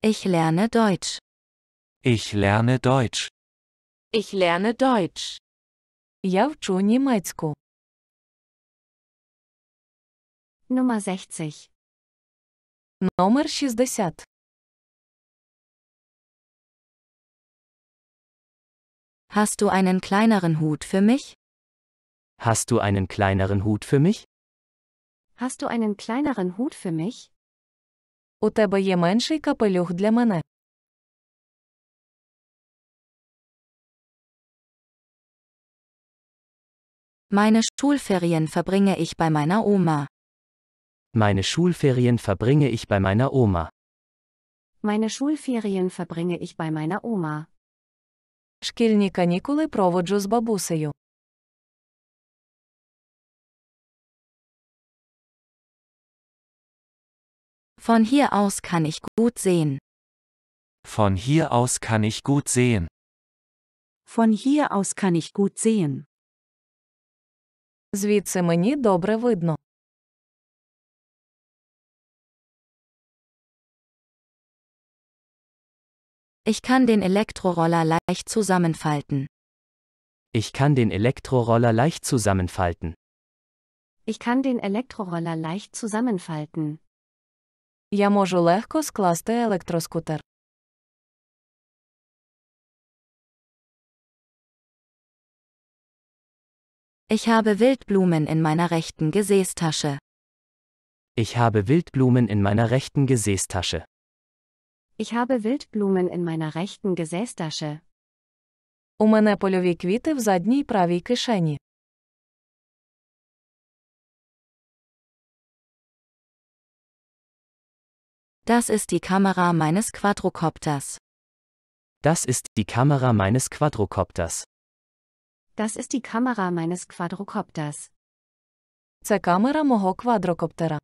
Ich lerne Deutsch. Ich lerne Deutsch. Ich lerne Deutsch. Я вчу німецьку. Nummer 60. Номер 60. Hast du einen kleineren Hut für mich? Hast du einen kleineren Hut für mich? Hast du einen kleineren Hut für mich? У тебе є менший капелюх для мене. Meine Schulferien verbringe ich bei meiner Oma. Meine Schulferien verbringe ich bei meiner Oma. Meine Schulferien verbringe ich bei meiner Oma. Шкільні канікули проводжу з бабусею. Von hier aus kann ich gut sehen. Von hier aus kann ich gut sehen. Von hier aus kann ich gut sehen. Звідси мені добре видно. Ich kann den Elektroroller leicht zusammenfalten. Ich kann den Elektroroller leicht zusammenfalten. Ich kann den Elektroroller leicht zusammenfalten. Я можу легко скласти електроскутер. Ich habe Wildblumen in meiner rechten Gesäßtasche. Ich habe Wildblumen in meiner rechten Gesäßtasche. Ich habe Wildblumen in meiner rechten Gesäßtasche. У мене польові квіти в задній правій кишені. Das ist die Kamera meines Quadrocopters. Das ist die Kamera meines Quadrocopters. Das ist die Kamera meines Quadrocopters. Це камера мого квадрокоптера.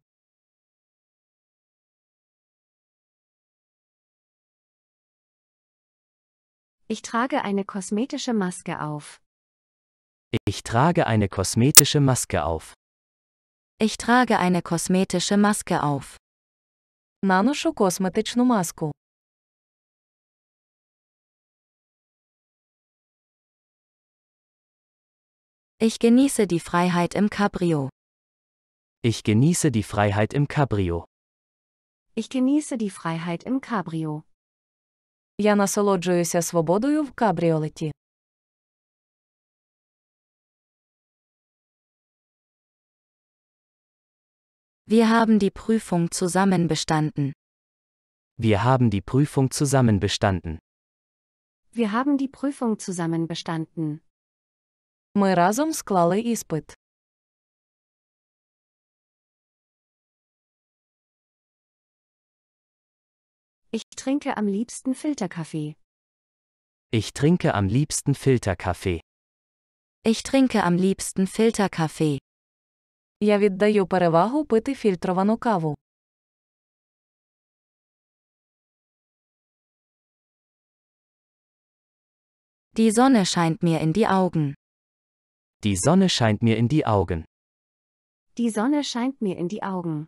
Ich trage eine kosmetische Maske auf. Ich trage eine kosmetische Maske auf. Ich trage eine kosmetische Maske auf наношу косметичну маску. Ich genieße die Freiheit im Cabrio. Ich genieße die Freiheit im Cabrio. Ich genieße die Freiheit im Cabrio. Я насолоджуюся свободою в кабріолеті. Wir haben die Prüfung zusammen bestanden. Wir haben die Prüfung zusammen bestanden. Wir haben die Prüfung zusammen bestanden. Ми разом склали іспит. Ich trinke am liebsten Filterkaffee. Ich trinke am liebsten Filterkaffee. Ich trinke am liebsten Filterkaffee. Я віддаю перевагу пити фільтровану каву. Die Sonne scheint mir in die Augen. Die Sonne scheint mir in die Augen. Die Sonne scheint mir in die Augen.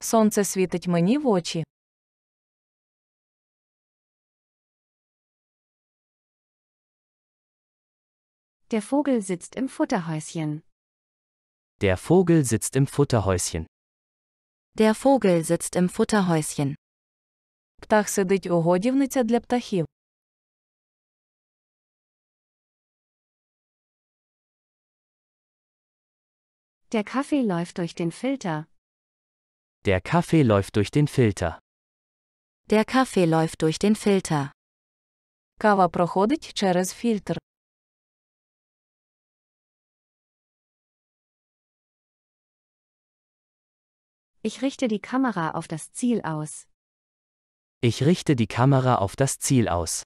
Сонце світить мені в очі. Der Vogel sitzt im Futterhäuschen. Der Vogel sitzt im Futterhäuschen. Der Vogel sitzt im Futterhäuschen. Птах сидить у годівниця для птахів. Der Kaffee läuft durch den Filter. Der Kaffee läuft durch den Filter. Der Kaffee läuft durch den Filter. Кава проходить через фільтр. Ich richte die Kamera auf das Ziel aus. Ich richte die Kamera auf das Ziel aus.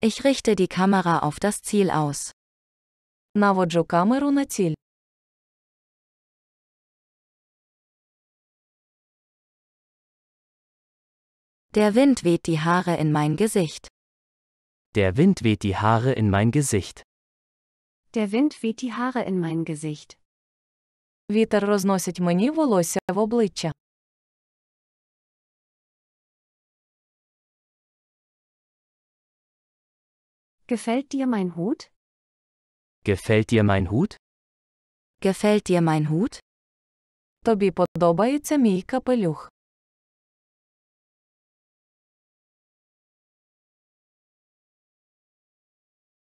Ich richte die Kamera auf das Ziel aus. Наводжу камеру на ціль. Der Wind weht die Haare in mein Gesicht. Der Wind weht die Haare in mein Gesicht. Der Wind weht die Haare in mein Gesicht. Вітер розносить мені волосся в обличчя. Gefällt dir mein Hut? Gefällt dir mein Hut? Gefällt dir mein Hut? Тобі подобається мій капелюх.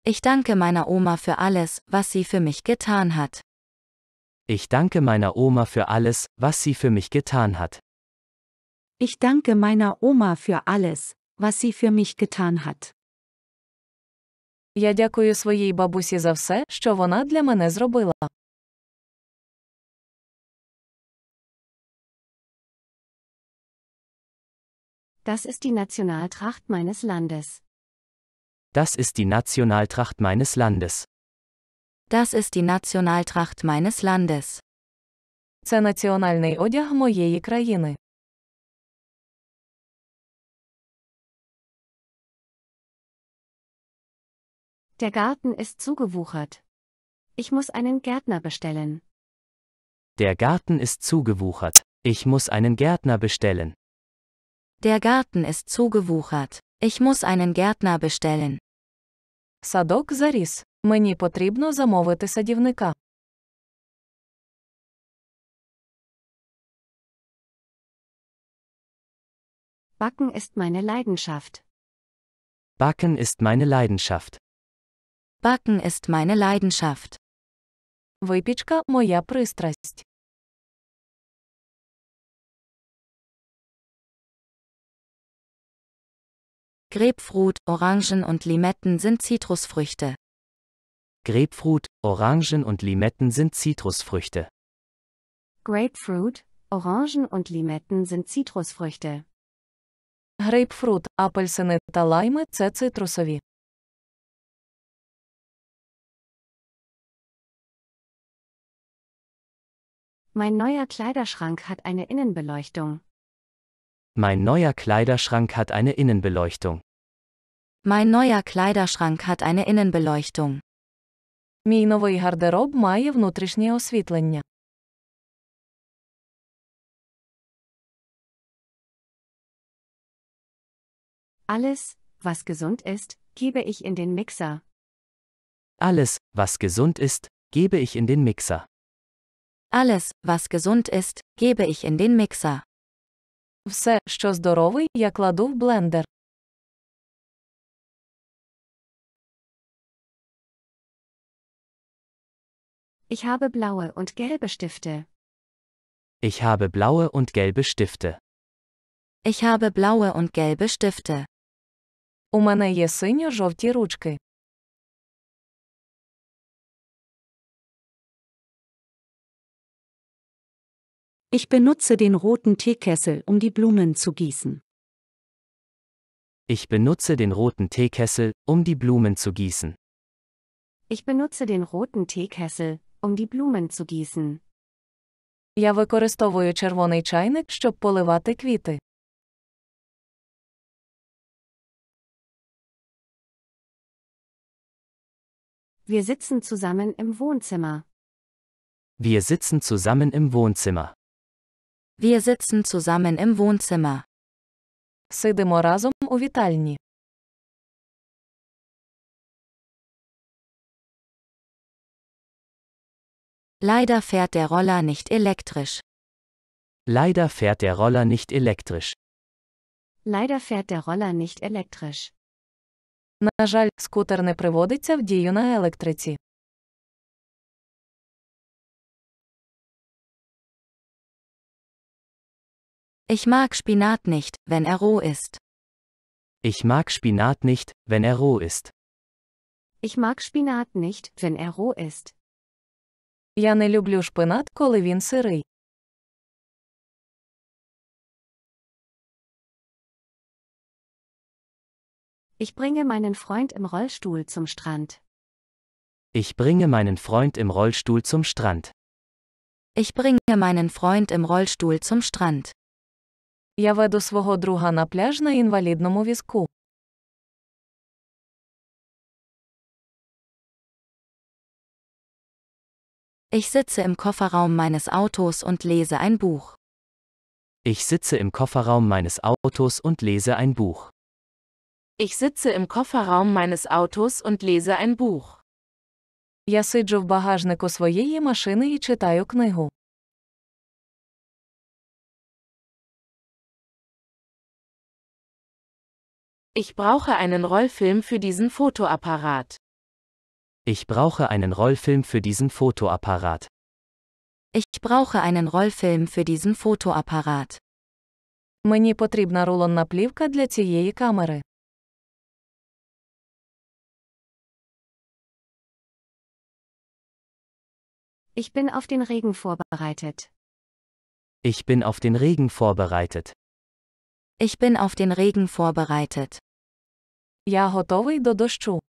Ich danke meiner Oma für alles, was sie für mich getan hat. Ich danke meiner Oma für alles, was sie für mich getan hat. Ich danke meiner Oma für alles, was sie für mich getan hat. Я дякую своїй бабусі за все, що вона для мене зробила. Das ist die Nationaltracht meines Landes. Das ist die Nationaltracht meines Landes. Das ist die Nationaltracht meines Landes. Це національний одяг моєї країни. Der Garten ist zugewuchert. Ich muss einen Gärtner bestellen. Der Garten ist zugewuchert. Ich muss einen Gärtner bestellen. Der Garten ist zugewuchert. Ich muss einen Gärtner bestellen. Садок заріс. Мені потрібно замовити садівника. Backen ist meine Leidenschaft. Backen ist meine Leidenschaft. Backen ist meine Leidenschaft. Випічка моя пристрасть. Grapefruit, Orangen und Limetten sind Zitrusfrüchte. Grapefruit, Orangen und Limetten sind Zitrusfrüchte. Grapefruit, Orangen und Limetten sind Zitrusfrüchte. Grapefruit, апельсини та лайми це цитрусові. Mein neuer Kleiderschrank hat eine Innenbeleuchtung. Mein neuer Kleiderschrank hat eine Innenbeleuchtung. Mein neuer Kleiderschrank hat eine Innenbeleuchtung. Мій новий гардероб має внутрішнє освітлення. Alles, was gesund ist, gebe ich in den Mixer. Alles, was gesund ist, gebe ich in den Mixer. Alles, was gesund ist, gebe ich in den Mixer. Все, що здоровий, я кладу в блендер. Ich habe blaue und gelbe Stifte. Ich habe blaue und gelbe Stifte. Ich habe blaue und gelbe Stifte. У мене є синьо-жовті ручки. Ich benutze den roten Teekessel, um die Blumen zu gießen. Ich benutze den roten Teekessel, um die Blumen zu gießen. Ich benutze den roten Teekessel, um die Blumen zu gießen. Я використовую червоний чайник, щоб поливати квіти. Wir sitzen zusammen im Wohnzimmer. Wir sitzen zusammen im Wohnzimmer. Wir sitzen zusammen im Wohnzimmer. Сидимо разом у вітальні. Leider fährt der Roller nicht elektrisch. Leider fährt der Roller nicht elektrisch. Leider fährt der Roller nicht elektrisch. На жаль, скутер не приводиться в дію на електриці. Ich mag Spinat nicht, wenn er roh ist. Ich mag Spinat nicht, wenn er roh ist. Ich mag Spinat nicht, wenn er roh ist. Я не люблю шпинат, коли він сирий. Ich bringe meinen Freund im Rollstuhl zum Strand. Ich bringe meinen Freund im Rollstuhl zum Strand. Ich bringe meinen Freund im Rollstuhl zum Strand. Я веду свого друга на пляж на інвалідному візку. Ich sitze im Kofferraum meines Autos und lese ein Buch. Ich sitze im Kofferraum meines Autos und lese ein Buch. Ich sitze im Kofferraum meines Autos und lese ein Buch. Я сиджу в багажнику своєї машини і читаю книгу. Ich brauche einen Rollfilm für diesen Fotoapparat. Ich brauche einen Rollfilm für diesen Fotoapparat. Ich brauche einen Rollfilm für diesen Fotoapparat. Мені потрібна рулонна плівка для цієї камери. Ich bin auf den Regen vorbereitet. Ich bin auf den Regen vorbereitet. Ich bin auf den Regen vorbereitet. Я готовий до дощу.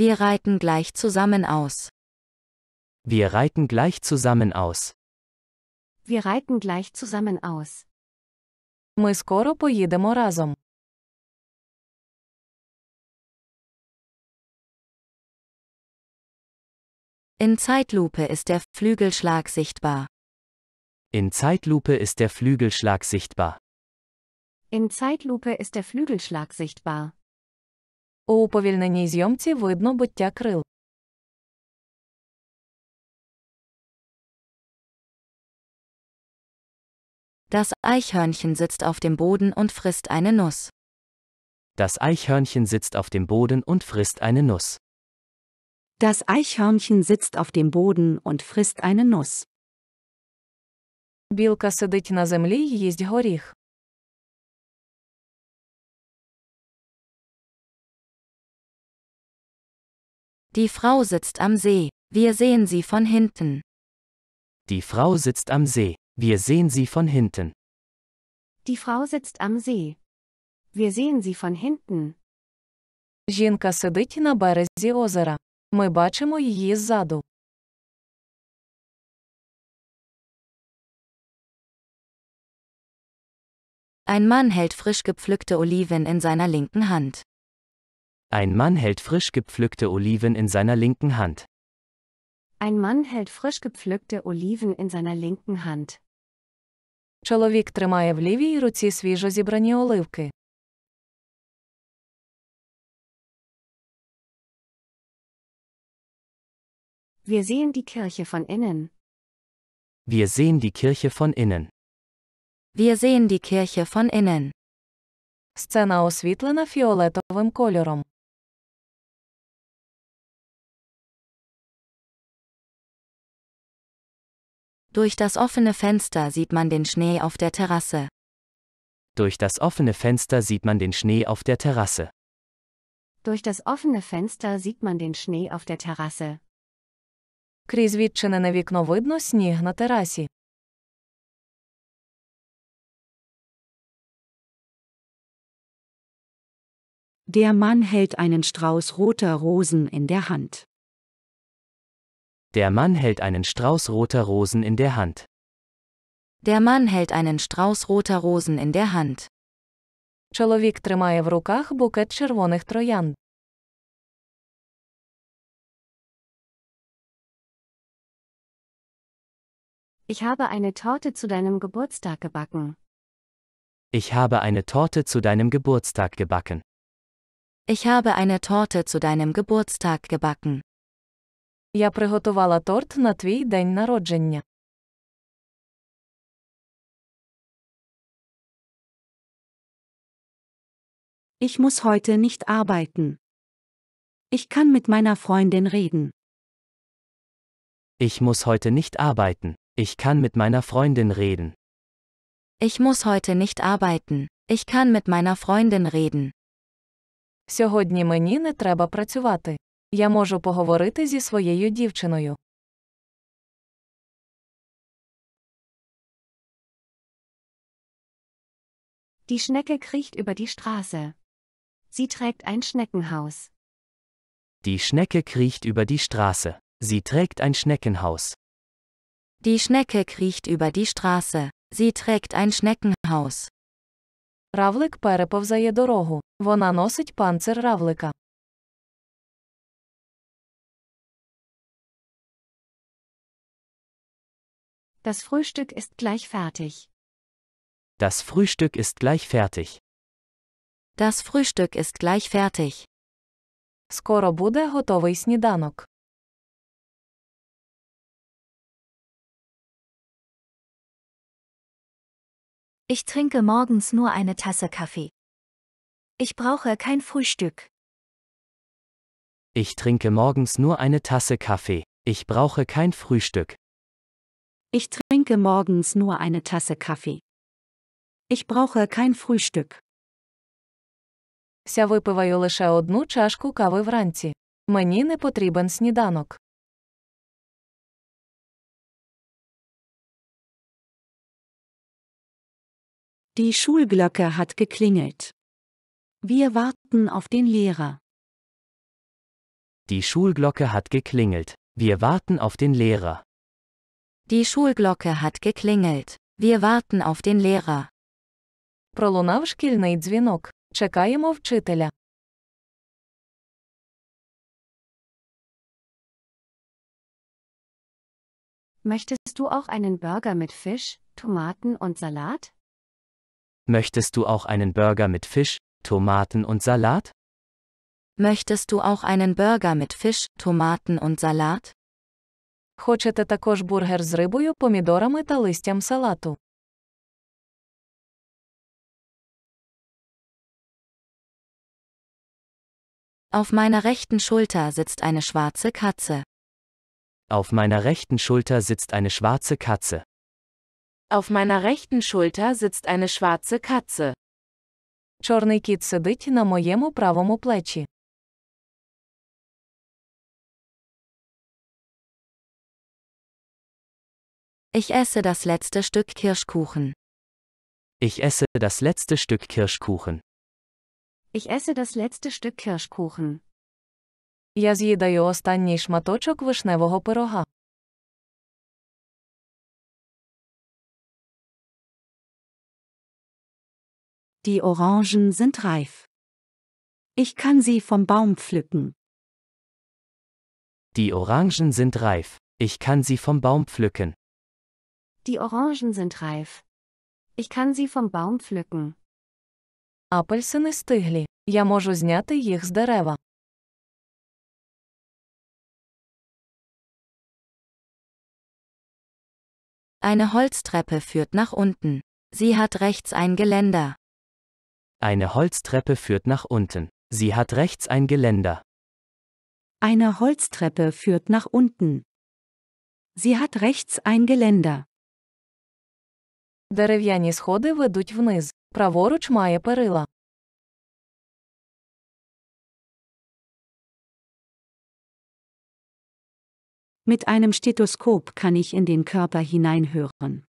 Wir reiten gleich zusammen aus. Wir reiten gleich zusammen aus. Wir reiten gleich zusammen aus. Ми скоро поїдемо разом. In Zeitlupe ist der Flügelschlag sichtbar. In Zeitlupe ist der Flügelschlag sichtbar. In Zeitlupe ist der Flügelschlag sichtbar. У уповільненій зйомці видно биття крил. Das Eichhörnchen sitzt auf dem Boden und frisst eine Nuss. Das Eichhörnchen sitzt auf dem Boden und frisst eine Nuss. Das Eichhörnchen sitzt auf dem Boden und frisst eine Nuss. Білка сидить на землі й їсть горіх. Die Frau sitzt am See, wir sehen sie von hinten. Die Frau sitzt am See, wir sehen sie von hinten. Die Frau sitzt am See. Wir sehen sie von hinten. Жінка сидить на березі озера. Ми бачимо її ззаду. Ein Mann hält frisch gepflückte Oliven in seiner linken Hand. Ein Mann hält frisch gepflückte Oliven in seiner linken Hand. Ein Mann hält frisch gepflückte Oliven in seiner linken Hand. Чоловік тримає в лівій руці свіжо зібрані оливки. Wir sehen die Kirche von innen. Wir sehen die Kirche von innen. Wir sehen die Kirche von innen. Сцена освітлена фіолетовим кольором. Durch das offene Fenster sieht man den Schnee auf der Terrasse. Durch das offene Fenster sieht man den Schnee auf der Terrasse. Durch das offene Fenster sieht man den Schnee auf der Terrasse. Крізь відчинене вікно видно сніг на терасі. Der Mann hält einen Strauß roter Rosen in der Hand. Der Mann hält einen Strauß roter Rosen in der Hand. Der Mann hält einen Strauß roter Rosen in der Hand. Чоловік тримає в руках букет червоних троянд. Ich habe eine Torte zu deinem Geburtstag gebacken. Ich habe eine Torte zu deinem Geburtstag gebacken. Ich habe eine Torte zu deinem Geburtstag gebacken. Я приготувала торт на твій день народження. Ich muss heute nicht arbeiten. Ich kann mit meiner Freundin reden. Ich muss heute nicht arbeiten. Ich kann mit meiner Freundin reden. Ich muss heute nicht arbeiten. Ich kann mit meiner Freundin reden. Сьогодні мені не треба працювати. Я можу поговорити зі своєю дівчиною. Die Schnecke kriecht über die Straße. Sie trägt ein Schneckenhaus. Die Schnecke kriecht über die Straße. Sie trägt ein Schneckenhaus. Die Schnecke kriecht über die Straße. Sie trägt ein Schneckenhaus. Равлик переповзає дорогу. Вона носить панцир равлика. Das Frühstück ist gleich fertig. Das Frühstück ist gleich fertig. Das Frühstück ist gleich fertig. Скоро буде готовий сніданок. Ich trinke morgens nur eine Tasse Kaffee. Ich brauche kein Frühstück. Ich trinke morgens nur eine Tasse Kaffee. Ich brauche kein Frühstück. Ich trinke morgens nur eine Tasse Kaffee. Ich brauche kein Frühstück. Я випиваю лише одну чашку кави вранці. Мені не потрібен сніданок. Die Schulglocke hat geklingelt. Wir warten auf den Lehrer. Die Schulglocke hat geklingelt. Wir warten auf den Lehrer. Die Schulglocke hat geklingelt. Wir warten auf den Lehrer. Пролунав шкільний дзвінок. Чекаємо вчителя. Möchtest du auch einen Burger mit Fisch, Tomaten und Salat? Möchtest du auch einen Burger mit Fisch, Tomaten und Salat? Möchtest du auch einen Burger mit Fisch, Tomaten und Salat? Хочете також бургер з рибою, помідорами та листям салату. Auf meiner rechten Schulter sitzt eine schwarze Katze. Auf meiner rechten Schulter sitzt eine schwarze Katze. Auf meiner rechten Schulter sitzt eine schwarze Katze. Чорний кіт сидить на моєму правому плечі. Ich esse das letzte Stück Kirschkuchen. Ich esse das letzte Stück Kirschkuchen. Ich esse das letzte Stück Kirschkuchen. Я з'їдаю останній шматочок вишневого пирога. Die Orangen sind reif. Ich kann sie vom Baum pflücken. Die Orangen sind reif. Ich kann sie vom Baum pflücken. Die Orangen sind reif. Ich kann sie vom Baum pflücken. Апельсини стиглі. Я можу зняти їх з дерева. Eine Holztreppe führt nach unten. Sie hat rechts ein Geländer. Eine Holztreppe führt nach unten. Sie hat rechts ein Geländer. Eine Holztreppe führt nach unten. Sie hat rechts ein Geländer. Дерев'яні сходи ведуть вниз, праворуч має перила. Mit einem Stethoskop kann ich in den Körper hineinhören.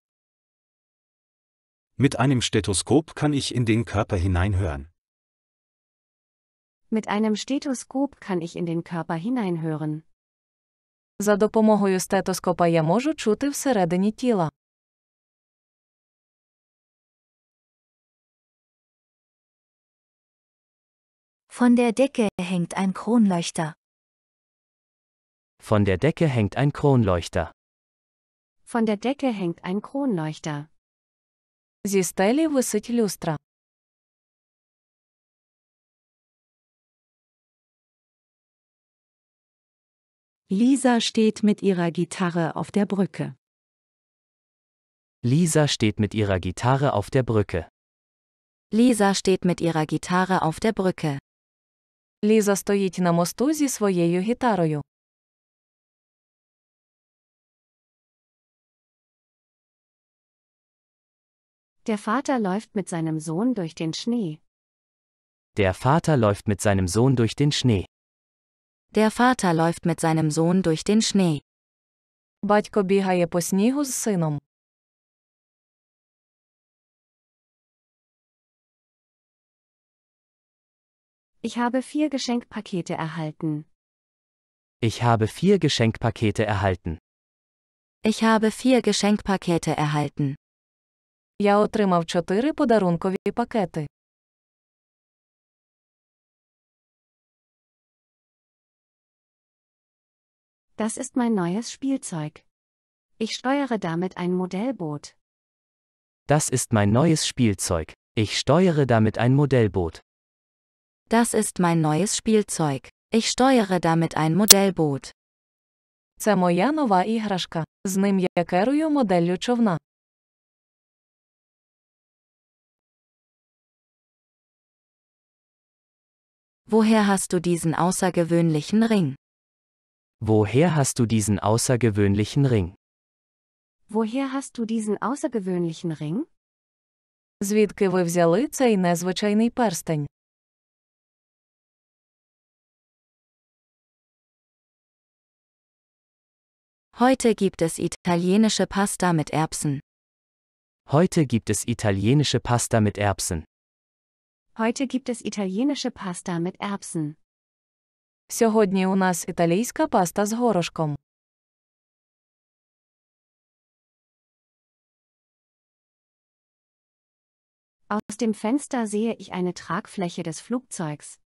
Mit einem Stethoskop kann ich in den Körper hineinhören. Mit einem Stethoskop kann ich in den Körper hineinhören. За допомогою стетоскопа я можу чути всередині тіла. Von der Decke hängt ein Kronleuchter. Von der Decke hängt ein Kronleuchter. Von der Decke hängt ein Kronleuchter. Зі стелі висить люстра. Lisa steht mit ihrer Gitarre auf der Brücke. Lisa steht mit ihrer Gitarre auf der Brücke. Lisa steht mit ihrer Gitarre auf der Brücke. Ліза стоїть на мосту зі своєю гітарою. Der Vater läuft mit seinem Sohn durch den Schnee. Der Vater läuft mit seinem Sohn durch den Schnee. Der Vater läuft mit seinem Sohn durch den Schnee. Батько бігає по снігу з сином. Ich habe vier Geschenkpakete erhalten. Ich habe vier Geschenkpakete erhalten. Ich habe vier Geschenkpakete erhalten. Я отримав чотири подарункові пакети. Das ist mein neues Spielzeug. Ich steuere damit ein Modellboot. Das ist mein neues Spielzeug. Ich steuere damit ein Modellboot. Das ist mein neues Spielzeug. Ich steuere damit ein Modellboot. Це моя нова іграшка. З ним я керую моделлю човна. Woher hast du diesen außergewöhnlichen Ring? Woher hast du diesen außergewöhnlichen Ring? Woher hast du diesen außergewöhnlichen Ring? Звідки ви взяли цей незвичайний перстень? Heute gibt es italienische Pasta mit Erbsen. Heute gibt es italienische Pasta mit Erbsen. Heute gibt es italienische Pasta mit Erbsen. Сьогодні у нас італійська паста з горошком. Aus dem Fenster sehe ich eine Tragfläche des Flugzeugs.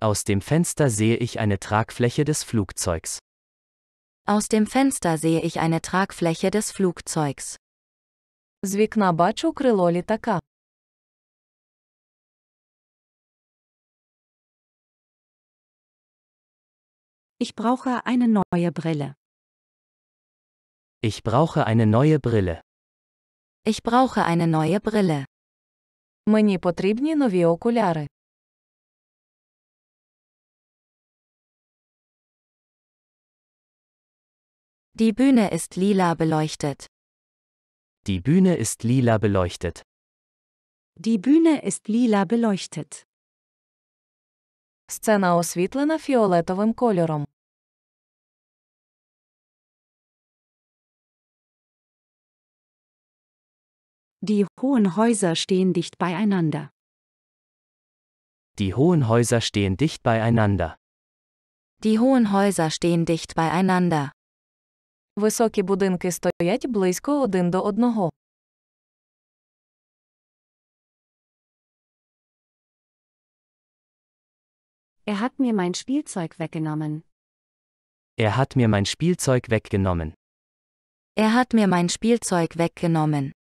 Aus dem Fenster sehe ich eine Tragfläche des Flugzeugs. Aus dem Fenster sehe ich eine Tragfläche des Flugzeugs. З вікна бачу крило літака. Ich brauche eine neue Brille. Ich brauche eine neue Brille. Ich brauche eine neue Brille. Мені потрібні нові окуляри. Die Bühne ist lila beleuchtet. Die Bühne ist lila beleuchtet. Die Bühne ist lila beleuchtet. Сцена освітлена фіолетовим кольором. Die hohen Häuser stehen dicht beieinander. Die hohen Häuser stehen dicht beieinander. Die hohen Häuser stehen dicht beieinander. Високі будинки стоять близько один до одного. Er hat mir mein Spielzeug weggenommen. Er hat mir mein Spielzeug weggenommen. Er hat mir mein Spielzeug weggenommen.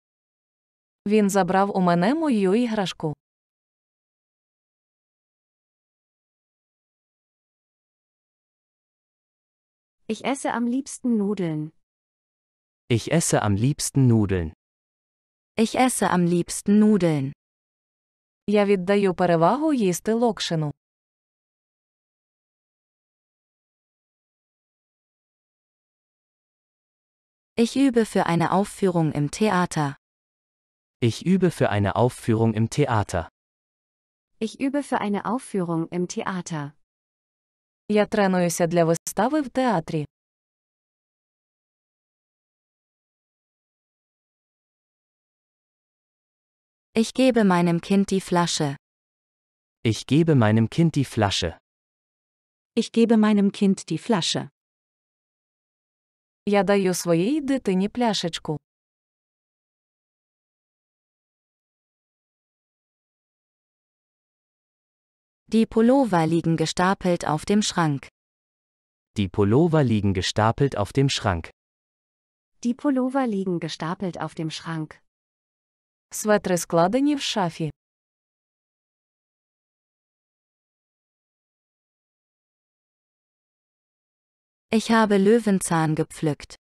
Він забрав у мене мою іграшку. Ich esse am liebsten Nudeln. Ich esse am liebsten Nudeln. Ich esse am liebsten Nudeln. Я віддаю перевагу їсти локшину. Ich übe für eine Aufführung im Theater. Ich übe für eine Aufführung im Theater. Ich übe für eine Aufführung im Theater. Я тренуюся для вистави в театрі. Ich gebe meinem Kind die Flasche. Ich gebe meinem Kind die Flasche. Ich gebe meinem Kind die Flasche. Я даю своїй дитині пляшечку. Die Pullover liegen gestapelt auf dem Schrank. Die Pullover liegen gestapelt auf dem Schrank. Die Pullover liegen gestapelt auf dem Schrank. Светри складені в шафі. Ich habe Löwenzahn gepflückt.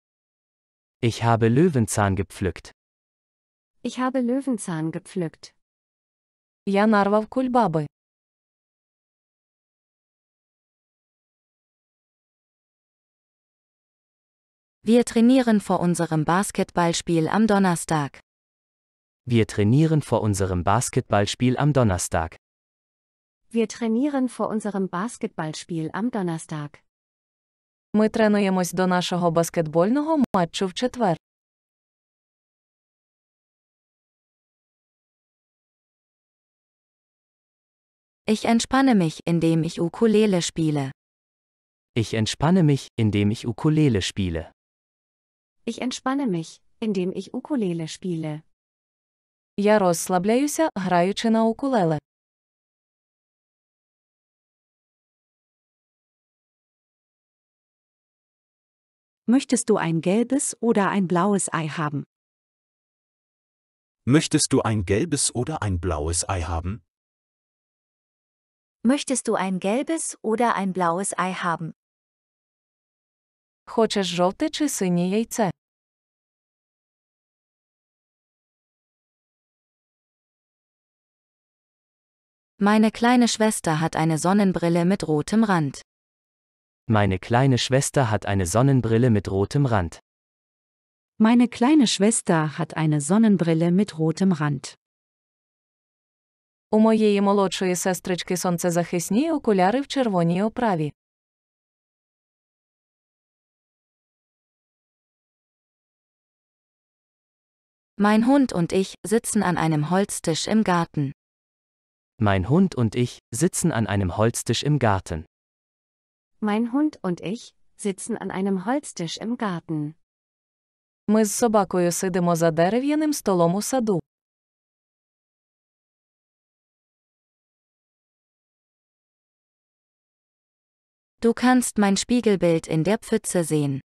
Ich habe Löwenzahn gepflückt. Ich habe Löwenzahn gepflückt. Я нарвав кульбаби. Wir trainieren vor unserem Basketballspiel am Donnerstag. Wir trainieren vor unserem Basketballspiel am Donnerstag. Wir trainieren vor unserem Basketballspiel am Donnerstag. Ми тренуємось до нашого баскетбольного матчу в четвер. Ich entspanne mich, indem ich Ukulele spiele. Ich entspanne mich, indem ich Ukulele spiele. Ich entspanne mich, indem ich Ukulele spiele. Я розслабляюся, граючи на укулеле. Möchtest du ein gelbes oder ein blaues Ei haben? Möchtest du ein gelbes oder ein blaues Ei haben? Möchtest du ein gelbes oder ein blaues Ei haben? Хочеш жовте чи синє яйце? Meine kleine Schwester hat eine Sonnenbrille mit rotem Rand. Meine kleine Schwester hat eine Sonnenbrille mit rotem Rand. Meine kleine Schwester hat eine Sonnenbrille mit rotem Rand. У моєї молодшої сестрички сонцезахисні окуляри в червоній оправі. Mein Hund und ich sitzen an einem Holztisch im Garten. Mein Hund und ich sitzen an einem Holztisch im Garten. Mein Hund und ich sitzen an einem Holztisch im Garten. Ми з собакою сидимо за дерев'яним столом у саду. Du kannst mein Spiegelbild in der Pfütze sehen.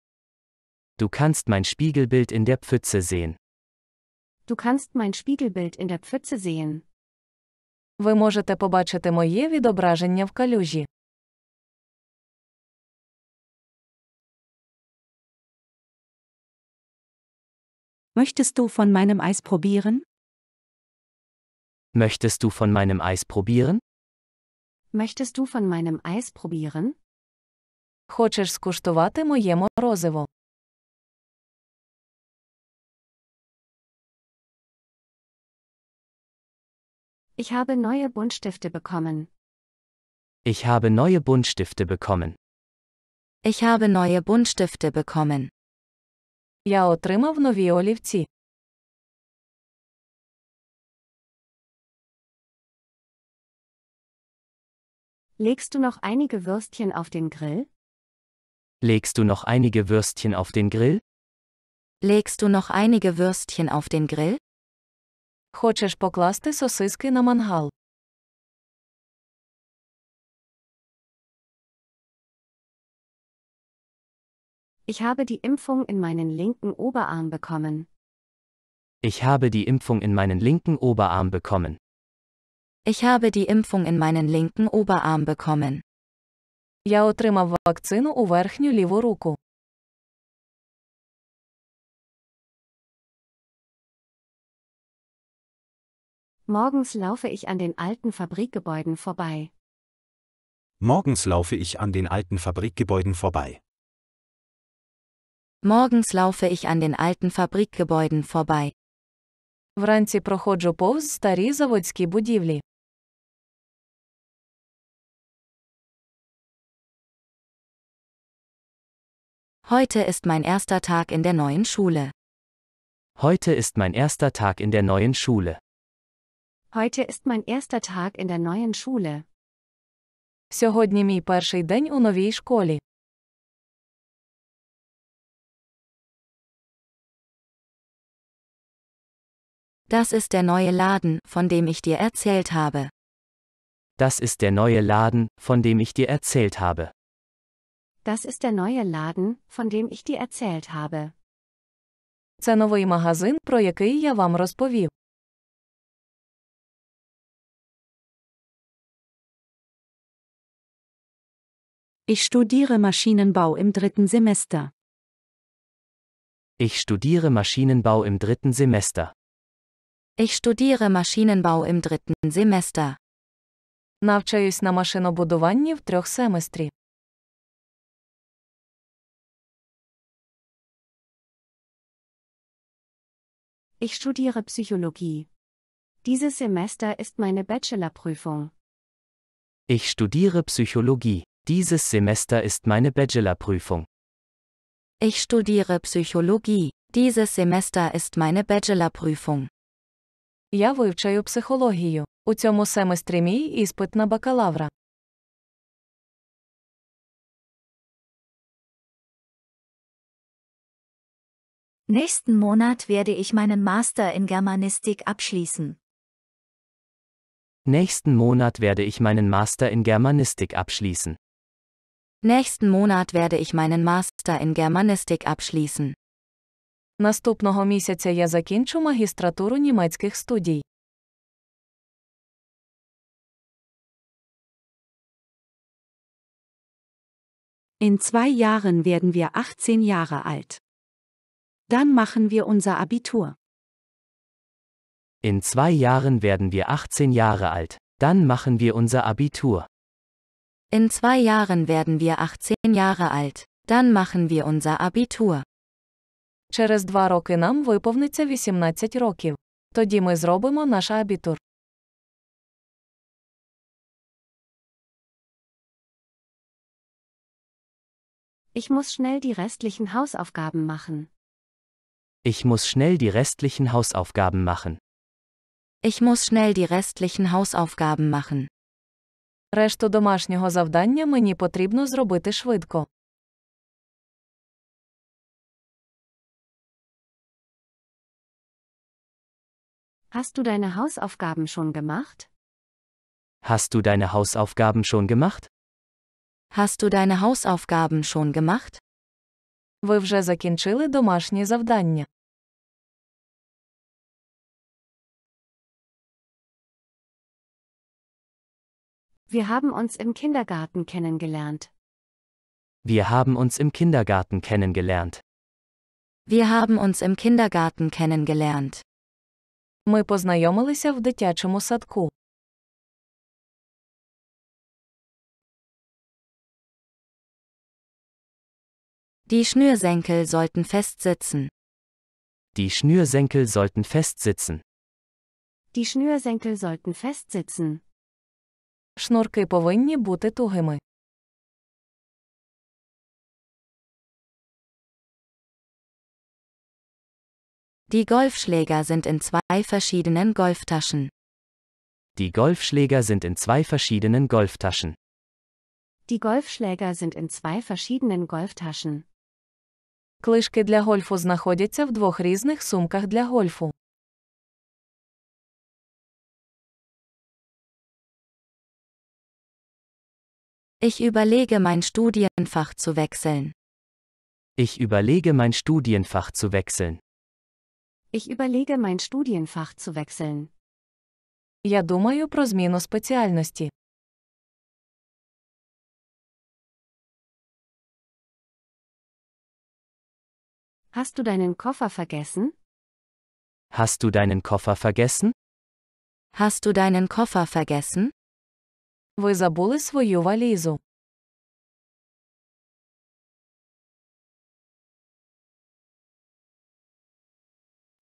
Du kannst mein Spiegelbild in der Pfütze sehen. Du kannst mein Spiegelbild in der Pfütze sehen. Ви можете побачити моє відображення в калюжі. Möchtest du von meinem Eis probieren? Möchtest du von meinem Eis probieren? Möchtest du von meinem Eis probieren? Хочеш скуштувати моє морозиво? Ich habe neue Buntstifte bekommen. Ich habe neue Buntstifte bekommen. Ich habe neue Buntstifte bekommen. Я отримав нові олівці. Legst du noch einige Würstchen auf den Grill? Legst du noch einige Würstchen auf den Grill? Legst du noch einige Würstchen auf den Grill? Хочеш покласти сосиски на мангал? Ich habe die Impfung in meinen linken Oberarm bekommen. Ich habe die Impfung in meinen linken Oberarm bekommen. Ich habe die Impfung in meinen linken Oberarm bekommen. Я отримав вакцину у верхню ліву руку. Morgens laufe ich an den alten Fabrikgebäuden vorbei. Morgens laufe ich an den alten Fabrikgebäuden vorbei. Morgens laufe ich an den alten Fabrikgebäuden vorbei. Вранці проходжу повз старі заводські будівлі. Heute ist mein erster Tag in der neuen Schule. Heute ist mein erster Tag in der neuen Schule. Heute ist mein erster Tag in der neuen Schule. Сьогодні мій перший день у новій школі. Das ist der neue Laden, von dem ich dir erzählt habe. Das ist der neue Laden, von dem ich dir erzählt habe. Das ist der neue Laden, von dem ich dir erzählt habe. Це новий магазин, про який я вам розповів. Ich studiere Maschinenbau im dritten Semester. Ich studiere Maschinenbau im dritten Semester. Ich studiere Maschinenbau im dritten Semester. Навчаюсь на машинобудуванні в трьох семестрі. Ich studiere Psychologie. Dieses Semester ist meine Bachelorprüfung. Ich studiere Psychologie. Dieses Semester ist meine Bachelorprüfung. Ich studiere Psychologie. Dieses Semester ist meine Bachelorprüfung. Я вивчаю психологію. У цьому семестрі мій іспит на бакалавра. Nächsten Monat werde ich meinen Master in Germanistik abschließen. Nächsten Monat werde ich meinen Master in Germanistik abschließen. Nächsten Monat werde ich meinen Master in Germanistik abschließen. Наступного місяця я закінчу магістратуру німецьких студій. In zwei Jahren werden wir 18 Jahre alt. Dann machen wir unser Abitur. In zwei Jahren werden wir 18 Jahre alt. Dann machen wir unser Abitur. In zwei Jahren werden wir 18 Jahre alt. Dann machen wir unser Abitur. Через два роки нам виповниться 18 років. Тоді ми зробимо наш абітур. Ich muss schnell die restlichen Hausaufgaben machen. Ich muss schnell die restlichen Hausaufgaben machen. Ich muss schnell die restlichen Hausaufgaben machen. Решту домашнього завдання мені потрібно зробити швидко. Hast du deine Hausaufgaben schon gemacht? Hast du deine Hausaufgaben schon gemacht? Hast du deine Hausaufgaben schon gemacht? Ви вже закінчили домашні завдання. Wir haben uns im Kindergarten kennengelernt. Wir haben uns im Kindergarten kennengelernt. Wir haben uns im Kindergarten kennengelernt. Ми познайомилися в дитячому садку. Die Schnürsenkel sollten festsitzen. Die Schnürsenkel sollten festsitzen. Die Schnürsenkel sollten festsitzen. Шнурки повинні бути тугими. Die Golfschläger sind in zwei verschiedenen Golftaschen. Die Golfschläger sind in zwei verschiedenen Golftaschen. Die Golfschläger sind in zwei verschiedenen Golftaschen. Клишки для гольфу знаходяться в двох різних сумках для гольфу. Ich überlege mein Studienfach zu wechseln. Ich überlege mein Studienfach zu wechseln. Ich überlege mein Studienfach zu wechseln. Я думаю про зміну спеціальності. Hast du deinen Koffer vergessen? Hast du deinen Koffer vergessen? Hast du deinen Koffer vergessen? Ви забули свою валізу.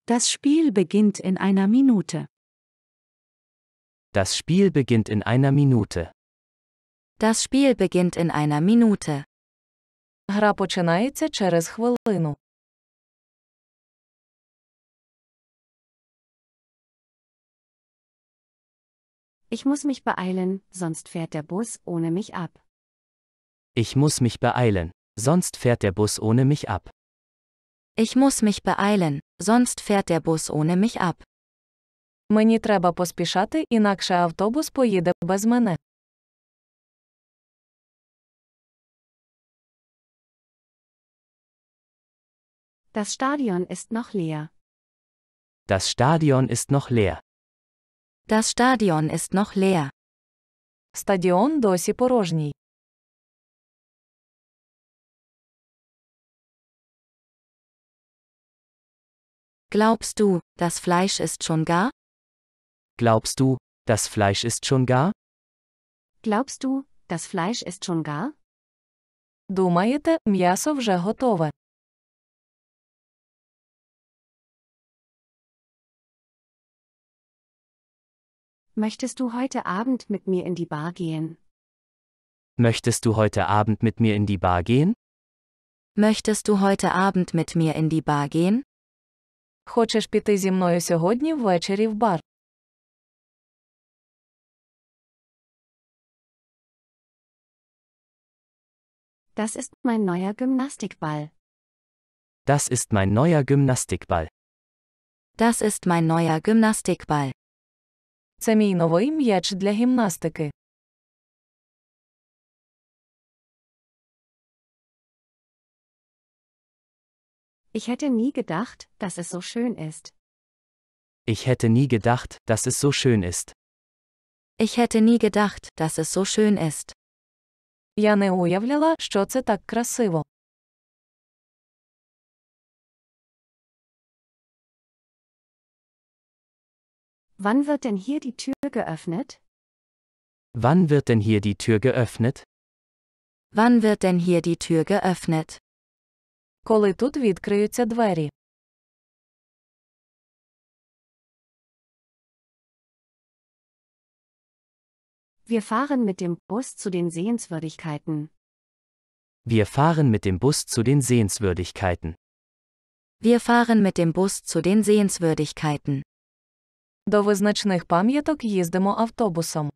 Das Spiel beginnt in einer Minute. Das Spiel beginnt in einer Minute. Das Spiel beginnt in einer Minute. Гра починається через хвилину. Ich muss mich beeilen, sonst fährt der Bus ohne mich ab. Ich muss mich beeilen, sonst fährt der Bus ohne mich ab. Ich muss mich beeilen, sonst fährt der Bus ohne mich ab. Мені треба поспішати, інакше автобус поїде без мене. Das Stadion ist noch leer. Das Stadion ist noch leer. Das Stadion ist noch leer. Стадіон досі порожній. Glaubst du, das Fleisch ist schon gar? Glaubst du, das Fleisch ist schon gar? Glaubst du, das Fleisch ist schon gar? Думаєте, м'ясо вже готове? Möchtest du heute Abend mit mir in die Bar gehen? Möchtest du heute Abend mit mir in die Bar gehen? Möchtest du heute Abend mit mir in die Bar gehen? Хочеш піти зі мною сьогодні ввечері в бар? Das ist mein neuer Gymnastikball. Das ist mein neuer Gymnastikball. Das ist mein neuer Gymnastikball. Це мій новий м'яч для гімнастики. Ich hätte nie gedacht, dass es so schön ist. Ich hätte nie gedacht, dass es so schön ist. Ich hätte nie gedacht, dass es so schön ist. Я не уявляла, що це так красиво. Wann wird denn hier die Tür geöffnet? Wann wird denn hier die Tür geöffnet? Wann wird denn hier die Tür geöffnet? Коли тут відкриються двері? Wir fahren mit dem Bus zu den Sehenswürdigkeiten. Wir fahren mit dem Bus zu den Sehenswürdigkeiten. Wir fahren mit dem Bus zu den Sehenswürdigkeiten. До визначних пам'яток їздимо автобусом.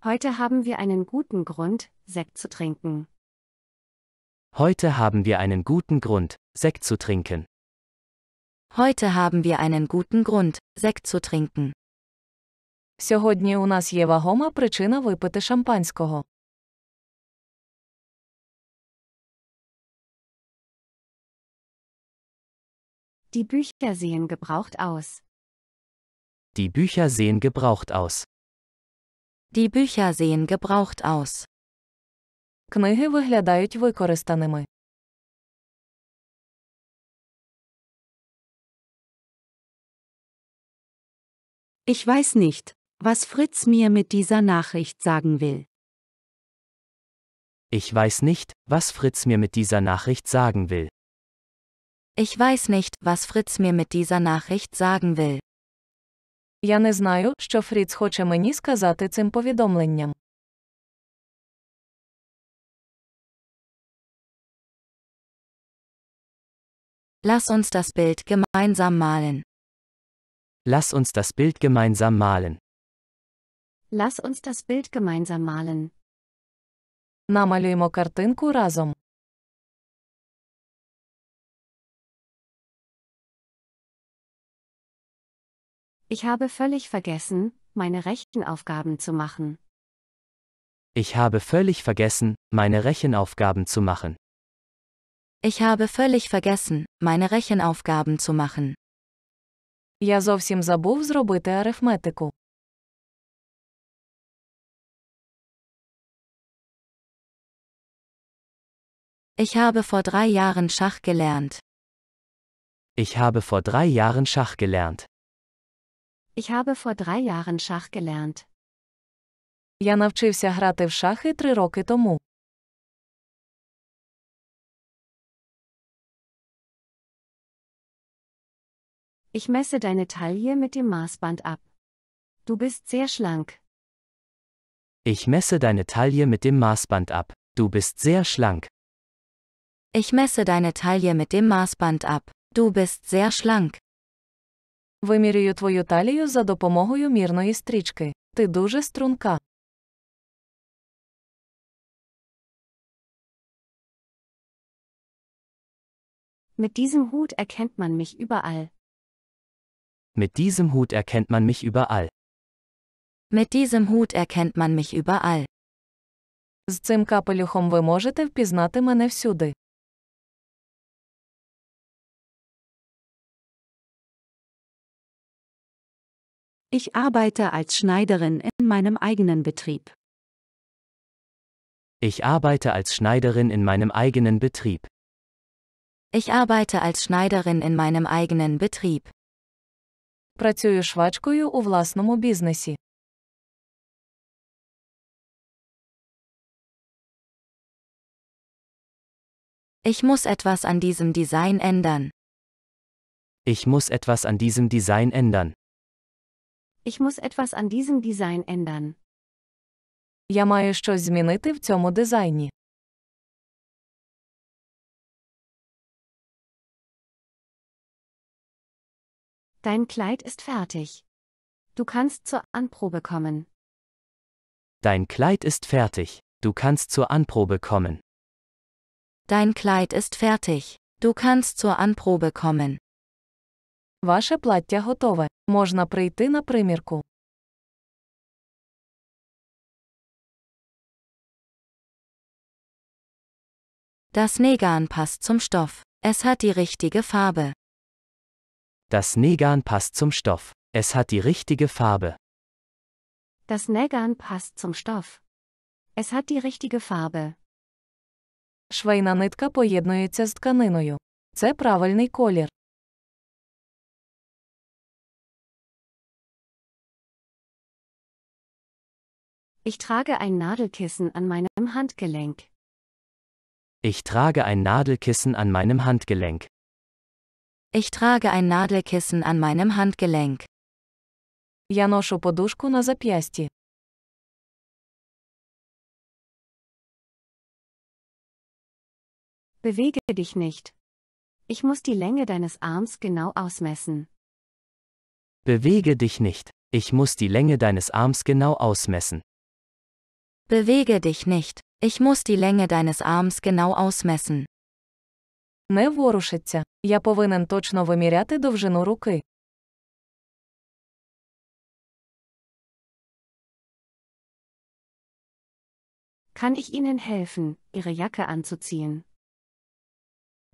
Heute haben wir einen guten Grund, Sekt zu trinken. Heute haben wir einen guten Grund, Sekt zu trinken. Heute haben wir einen guten Grund, Sekt zu trinken. Сьогодні у нас є вагома причина випити шампанського. Die Bücher sehen gebraucht aus. Die Bücher sehen gebraucht aus. Die Bücher sehen gebraucht aus. Книги виглядають використаними. Ich weiß nicht, was Fritz mir mit dieser Nachricht sagen will. Ich weiß nicht, was Fritz mir mit dieser Nachricht sagen will. Ich weiß nicht, was Fritz mir mit dieser Nachricht sagen will. Я не знаю, що Фріц хоче мені сказати цим повідомленням. Lass uns das Bild gemeinsam malen. Lass uns das Bild gemeinsam malen. Lass uns das Bild gemeinsam malen. Намалюємо картинку разом. Ich habe völlig vergessen, meine Rechenaufgaben zu machen. Ich habe völlig vergessen, meine Rechenaufgaben zu machen. Ich habe völlig vergessen, meine Rechenaufgaben zu machen. Я зовсім забув зробити арифметику. Ich habe vor drei Jahren Schach gelernt. Ich habe vor drei Jahren Schach gelernt. Ich habe vor drei Jahren Schach gelernt. Я навчився грати в шахи три роки тому. Ich messe deine Taille mit dem Maßband ab. Du bist sehr schlank. Ich messe deine Taille mit dem Maßband ab. Du bist sehr schlank. Ich messe deine Taille mit dem Maßband ab. Du bist sehr schlank. Вимірюю твою талію за допомогою мірної стрічки. Ти дуже струнка. Mit diesem Hut erkennt man mich überall. Mit diesem Hut erkennt man mich überall. Mit diesem Hut erkennt man mich überall. З цим капелюхом ви можете впізнати мене всюди. Ich arbeite als Schneiderin in meinem eigenen Betrieb. Ich arbeite als Schneiderin in meinem eigenen Betrieb. Ich arbeite als Schneiderin in meinem eigenen Betrieb. Працюю швачкою у власному бізнесі. Ich muss etwas an diesem Design ändern. Ich muss etwas an diesem Design ändern. Ich muss etwas an diesem Design ändern. Я маю щось змінити в цьому дизайні. Dein Kleid ist fertig. Du kannst zur Anprobe kommen. Dein Kleid ist fertig. Du kannst zur Anprobe kommen. Dein Kleid ist fertig. Du kannst zur Anprobe kommen. Ваше плаття готове. Можна прийти на примірку. Das Negan passt zum Stoff. Es hat die richtige Farbe. Das Negan passt zum Stoff. Es hat die richtige Farbe. Das Negan passt zum Stoff. Es hat die richtige Farbe. Швейна нитка поєднується з тканиною. Це правильний колір. Ich trage ein Nadelkissen an meinem Handgelenk. Ich trage ein Nadelkissen an meinem Handgelenk. Ich trage ein Nadelkissen an meinem Handgelenk. Я ношу подушку на запястье. Bewege dich nicht. Ich muss die Länge deines Arms genau ausmessen. Bewege dich nicht. Ich muss die Länge deines Arms genau ausmessen. Bewege dich nicht, ich muss die Länge deines Arms genau ausmessen. Не ворушиться. Я повинен точно виміряти довжину руки. Kann ich Ihnen helfen, Ihre Jacke anzuziehen?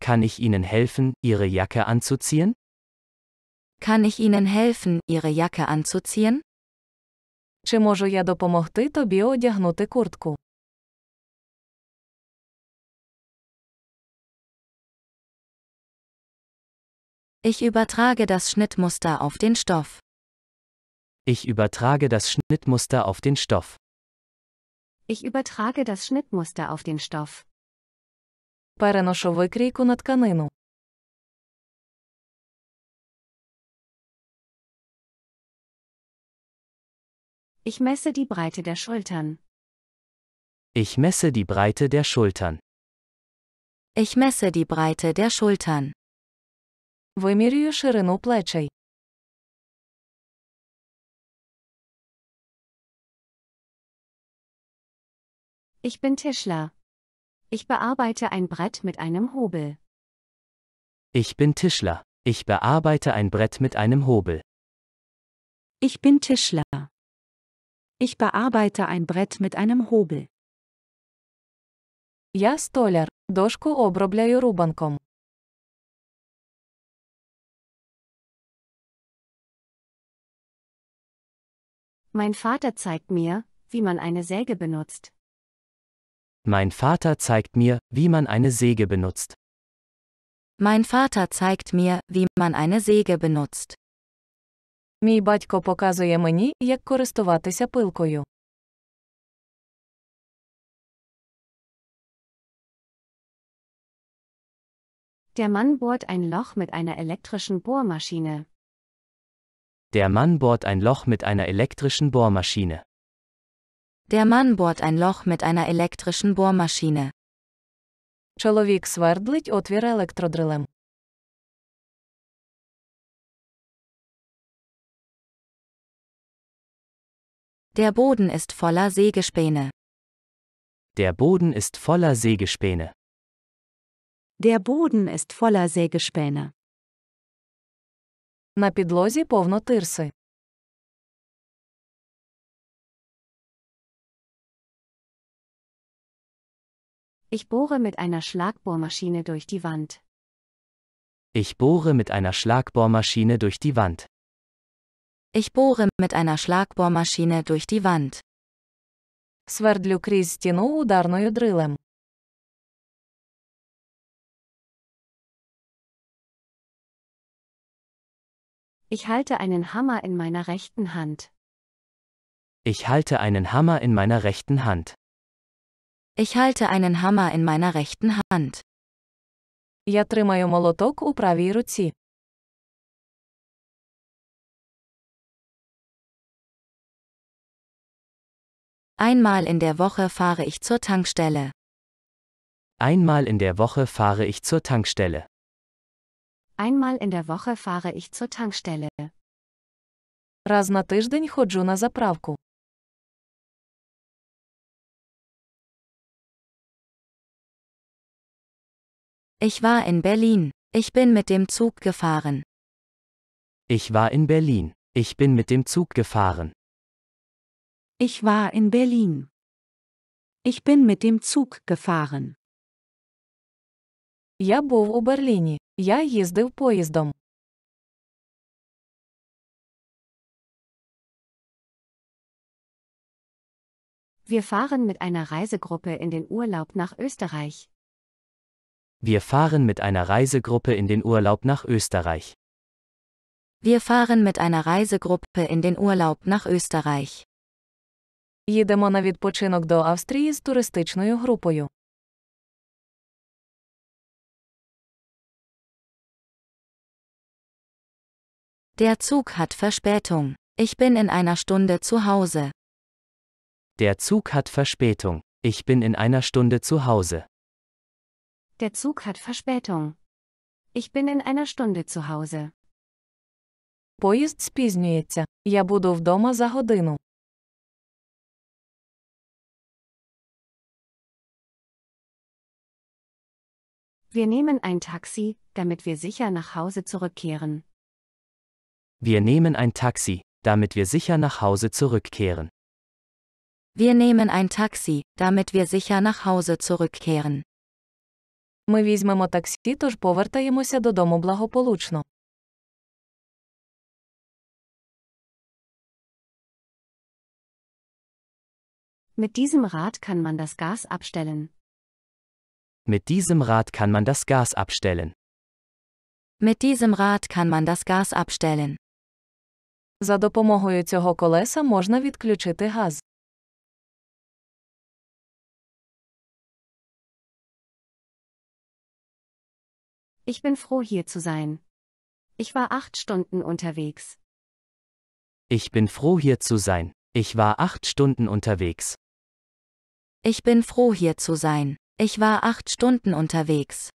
Kann ich Ihnen helfen, Ihre Jacke anzuziehen? Kann ich Ihnen helfen, Ihre Jacke anzuziehen? Чи можу я допомогти тобі одягнути куртку? Ich übertrage das Schnittmuster auf den Stoff. Ich übertrage das Schnittmuster auf den Stoff. Ich übertrage das Schnittmuster auf den Stoff. Переношу викрійку на тканину. Ich messe die Breite der Schultern. Ich messe die Breite der Schultern. Ich messe die Breite der Schultern. Вимірюю ширину плечей. Ich bin Tischler. Ich bearbeite ein Brett mit einem Hobel. Ich bin Tischler. Ich bearbeite ein Brett mit einem Hobel. Ich bin Tischler. Ich bearbeite ein Brett mit einem Hobel. Я столяр, дошку обробляю рубанком. Mein Vater zeigt mir, wie man eine Säge benutzt. Mein Vater zeigt mir, wie man eine Säge benutzt. Mein Vater zeigt mir, wie man eine Säge benutzt. Мій батько показує мені, як користуватися пилкою. Der Mann bohrt ein Loch mit einer elektrischen Bohrmaschine. Der Mann bohrt ein Loch mit einer elektrischen Bohrmaschine. Der Mann bohrt ein Loch mit einer elektrischen Bohrmaschine. Чоловік свердлить отвір електродрилем. Der Boden ist voller Sägespäne. Der Boden ist voller Sägespäne. Der Boden ist voller Sägespäne. На підлозі повно тирси. Ich bohre mit einer Schlagbohrmaschine durch die Wand. Ich bohre mit einer Schlagbohrmaschine durch die Wand. Ich bohre mit einer Schlagbohrmaschine durch die Wand. Свердлю крізь стіну ударною дрилем. Ich halte einen Hammer in meiner rechten Hand. Ich halte einen Hammer in meiner rechten Hand. Ich halte einen Hammer in meiner rechten Hand. Я тримаю молоток у правій руці. Einmal in der Woche fahre ich zur Tankstelle. Einmal in der Woche fahre ich zur Tankstelle. Einmal in der Woche fahre ich zur Tankstelle. Раз на тиждень ходжу на заправку. Ich war in Berlin. Ich bin mit dem Zug gefahren. Ich war in Berlin. Ich bin mit dem Zug gefahren. Ich war in Berlin. Ich bin mit dem Zug gefahren. Я був у Берліні. Я їздив поїздом. Wir fahren mit einer Reisegruppe in den Urlaub nach Österreich. Wir fahren mit einer Reisegruppe in den Urlaub nach Österreich. Wir fahren mit einer Reisegruppe in den Urlaub nach Österreich. Їдемо на відпочинок до Австрії з туристичною групою. Der Zug hat Verspätung. Ich bin in einer Stunde zu Hause. Der Zug hat Verspätung. Ich bin in einer Stunde zu Hause. Der Zug hat Verspätung. Ich bin in einer Stunde zu Hause. Поїзд спізнюється. Я буду вдома за годину. Wir nehmen ein Taxi, damit wir sicher nach Hause zurückkehren. Wir nehmen ein Taxi, damit wir sicher nach Hause zurückkehren. Wir nehmen ein Taxi, damit wir sicher nach Hause zurückkehren. Ми візьмемо таксі, тож повертаємося додому благополучно. Mit diesem Rad kann man das Gas abstellen. Mit diesem Rad kann man das Gas abstellen. Mit diesem Rad kann man das Gas abstellen. За допомогою цього колеса можна відключити газ. Ich bin froh hier zu sein. Ich war acht Stunden unterwegs. Ich bin froh hier zu sein. Ich war acht Stunden unterwegs. Ich bin froh hier zu sein. Ich war acht Stunden unterwegs.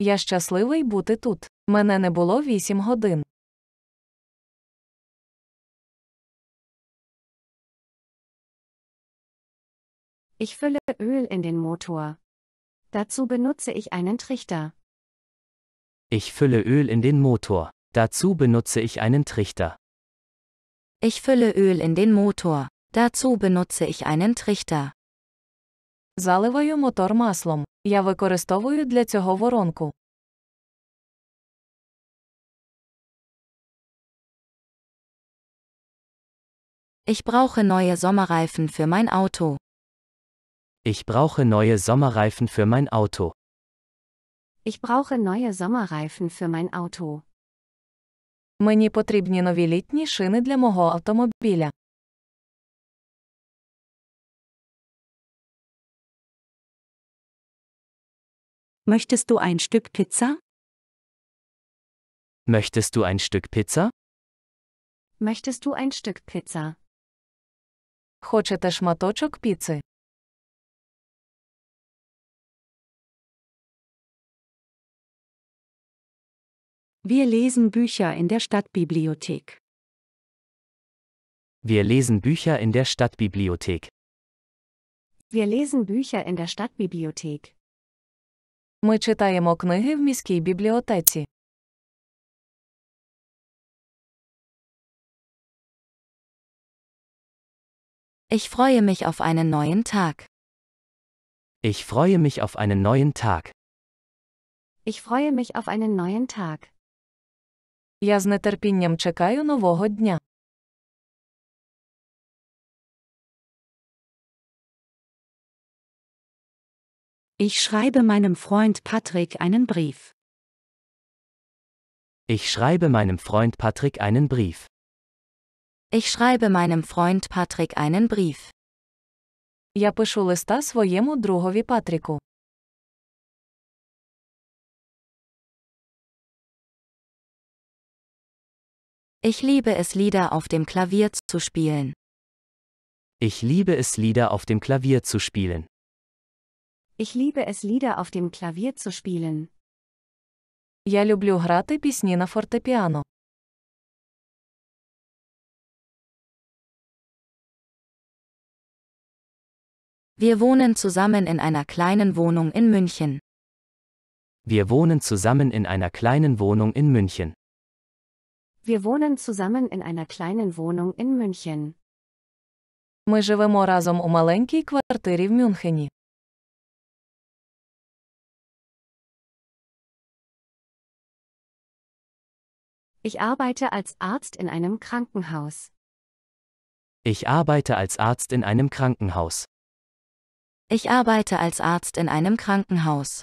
Я щасливий бути тут. Мене не було вісім годин. Ich fülle Öl in den Motor. Dazu benutze ich einen Trichter. Ich fülle Öl in den Motor. Dazu benutze ich einen Trichter. Ich fülle Öl in den Motor. Dazu benutze ich einen Trichter. Заливаю мотор маслом. Я використовую для цього воронку. Ich brauche neue Sommerreifen für mein Auto. Ich brauche neue Sommerreifen für mein Auto. Ich brauche neue Sommerreifen für mein Auto. Мені потрібні нові літні шини для мого автомобіля. Möchtest du ein Stück Pizza? Möchtest du ein Stück Pizza? Möchtest du ein Stück Pizza? Хочете шматочок піци? Wir lesen Bücher in der Stadtbibliothek. Wir lesen Bücher in der Stadtbibliothek. Wir lesen Bücher in der Stadtbibliothek. Ми читаємо книги в міській бібліотеці. Ich freue mich auf einen neuen Tag. Ich freue mich auf einen neuen Tag. Ich freue mich auf einen neuen Tag. Я з нетерпінням чекаю нового дня. Ich schreibe meinem Freund Patrick einen Brief. Ich schreibe meinem Freund Patrick einen Brief. Ich schreibe meinem Freund Patrick einen Brief. Я пишу листа своєму другові Патріку. Ich liebe es Lieder auf dem Klavier zu spielen. Ich liebe es Lieder auf dem Klavier zu spielen. Ich liebe es, Lieder auf dem Klavier zu spielen. Я люблю грати пісні на фортепіано. Wir wohnen zusammen in einer kleinen Wohnung in München. Wir wohnen zusammen in einer kleinen Wohnung in München. Wir wohnen zusammen in einer kleinen Wohnung in München. Ми живемо разом у маленькій квартирі в Мюнхені. Ich arbeite als Arzt in einem Krankenhaus. Ich arbeite als Arzt in einem Krankenhaus. Ich arbeite als Arzt in einem Krankenhaus.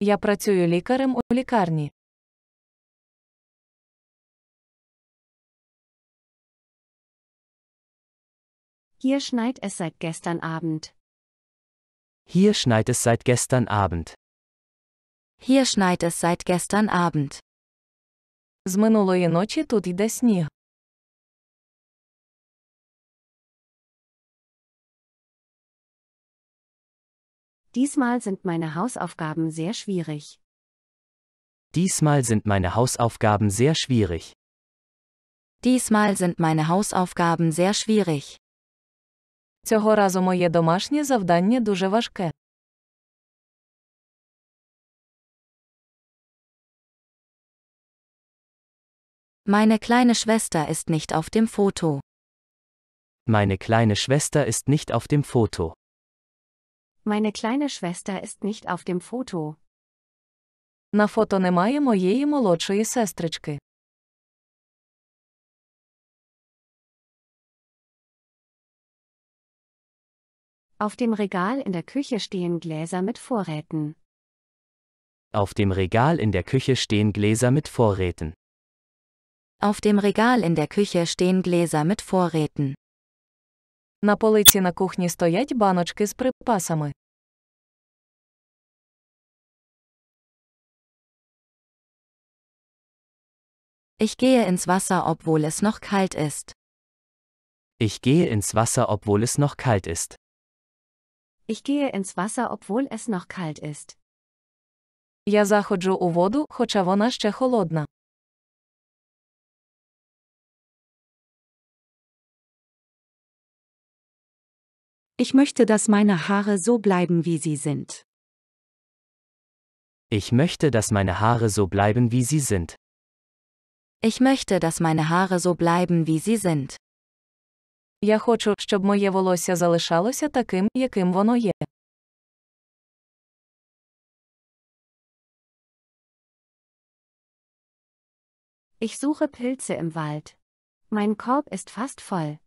Я працюю лікарем у лікарні. Hier schneit es seit gestern Abend. Hier schneit es seit gestern Abend. Hier schneit es seit gestern Abend. З минулої ночі тут йде сніг. Diesmal sind meine Hausaufgaben sehr schwierig. Diesmal sind meine Hausaufgaben sehr schwierig. Diesmal sind meine Hausaufgaben sehr schwierig. Цього разу моє домашнє завдання дуже важке. Meine kleine Schwester ist nicht auf dem Foto. Meine kleine Schwester ist nicht auf dem Foto. Meine kleine Schwester ist nicht auf dem Foto. На фото немає моєї молодшої сестрички. Auf dem Regal in der Küche stehen Gläser mit Vorräten. Auf dem Regal in der Küche stehen Gläser mit Vorräten. Auf dem Regal in der Küche stehen Gläser mit Vorräten. На полиці на кухні стоять баночки з припасами. Ich gehe ins Wasser, obwohl es noch kalt ist. Ich gehe ins Wasser, obwohl es noch kalt ist. Ich gehe ins Wasser, obwohl es noch kalt ist. Я заходжу у воду, хоча вона ще холодна. Ich möchte, dass meine Haare so bleiben, wie sie sind. Ich möchte, dass meine Haare so bleiben, wie sie sind. Ich möchte, dass meine Haare so bleiben, wie sie sind. Я хочу, щоб моє волосся залишалося таким, яким воно є. Ich suche Pilze im Wald. Mein Korb ist fast voll.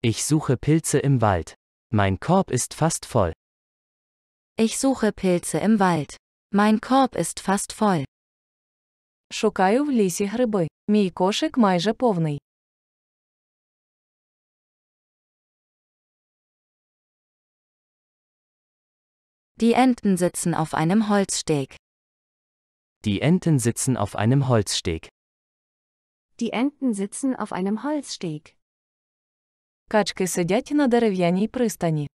Ich suche Pilze im Wald. Mein Korb ist fast voll. Ich suche Pilze im Wald. Mein Korb ist fast voll. Шукаю в лісі гриби. Мій кошик майже повний. Die Enten sitzen auf einem Holzsteg. Die Enten sitzen auf einem Holzsteg. Die Enten sitzen auf einem Holzsteg. Качки сидять на дерев'яній пристані.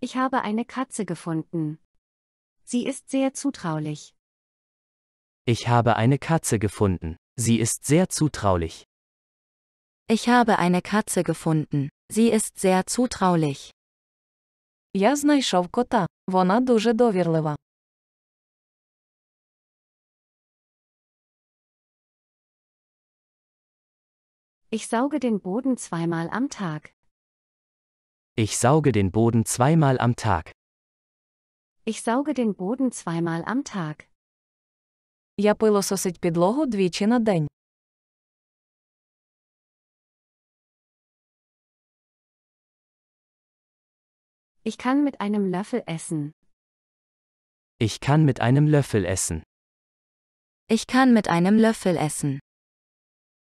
Ich habe eine Katze gefunden. Sie ist sehr zutraulich. Ich habe eine Katze gefunden. Sie ist sehr zutraulich. Ich habe eine Katze gefunden. Sie ist sehr zutraulich. Я знайшов кота. Вона дуже довірлива. Ich sauge den Boden zweimal am Tag. Ich sauge den Boden zweimal am Tag. Ich sauge den Boden zweimal am Tag. Я пилососить підлогу двічі на день. Ich kann mit einem Löffel essen. Ich kann mit einem Löffel essen. Ich kann mit einem Löffel essen.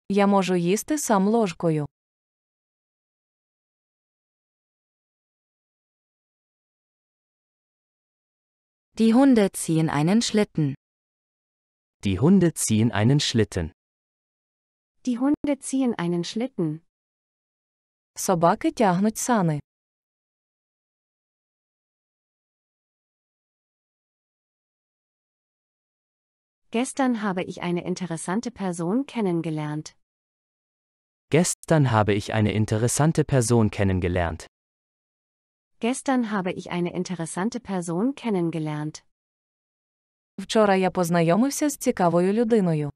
Я можу їсти сам ложкою. Die Hunde ziehen einen Schlitten. Die Hunde ziehen einen Schlitten. Die Hunde ziehen einen Schlitten. Собаки тягнуть сани. Gestern habe ich eine interessante Person kennengelernt. Gestern habe ich eine interessante Person kennengelernt. Gestern habe ich eine interessante Person kennengelernt. Вчора я познайомився з цікавою людиною.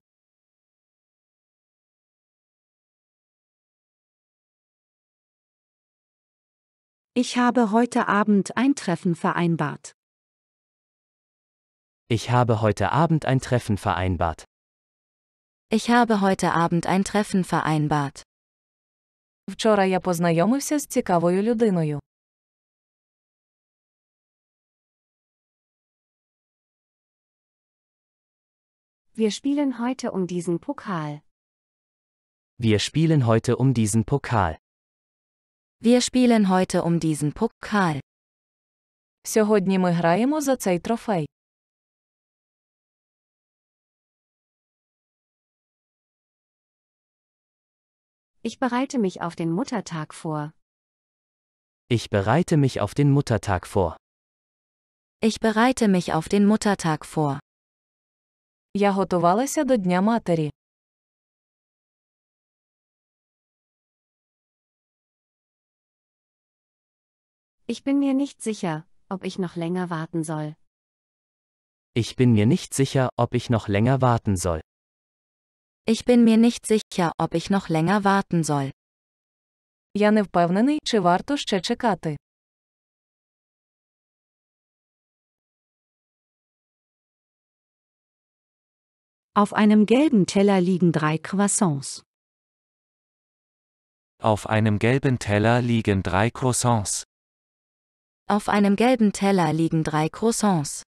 Ich habe heute Abend ein Treffen vereinbart. Ich habe heute Abend ein Treffen vereinbart. Ich habe heute Abend ein Treffen vereinbart. Вчора я познайомився з цікавою людиною. Wir spielen heute um diesen Pokal. Wir spielen heute um diesen Pokal. Wir spielen heute um diesen Pokal. Сьогодні ми граємо за цей трофей. Ich bereite mich auf den Muttertag vor. Ich bereite mich auf den Muttertag vor. Ich bereite mich auf den Muttertag vor. Я готувалася до Дня матері. Ich bin mir nicht sicher, ob ich noch länger warten soll. Ich bin mir nicht sicher, ob ich noch länger warten soll. Ich bin mir nicht sicher, ob ich noch länger warten soll. Я не впевнений, чи варто ще чекати. Auf einem gelben Teller liegen drei Croissants. Auf einem gelben Teller liegen drei Croissants. Auf einem gelben Teller liegen drei Croissants.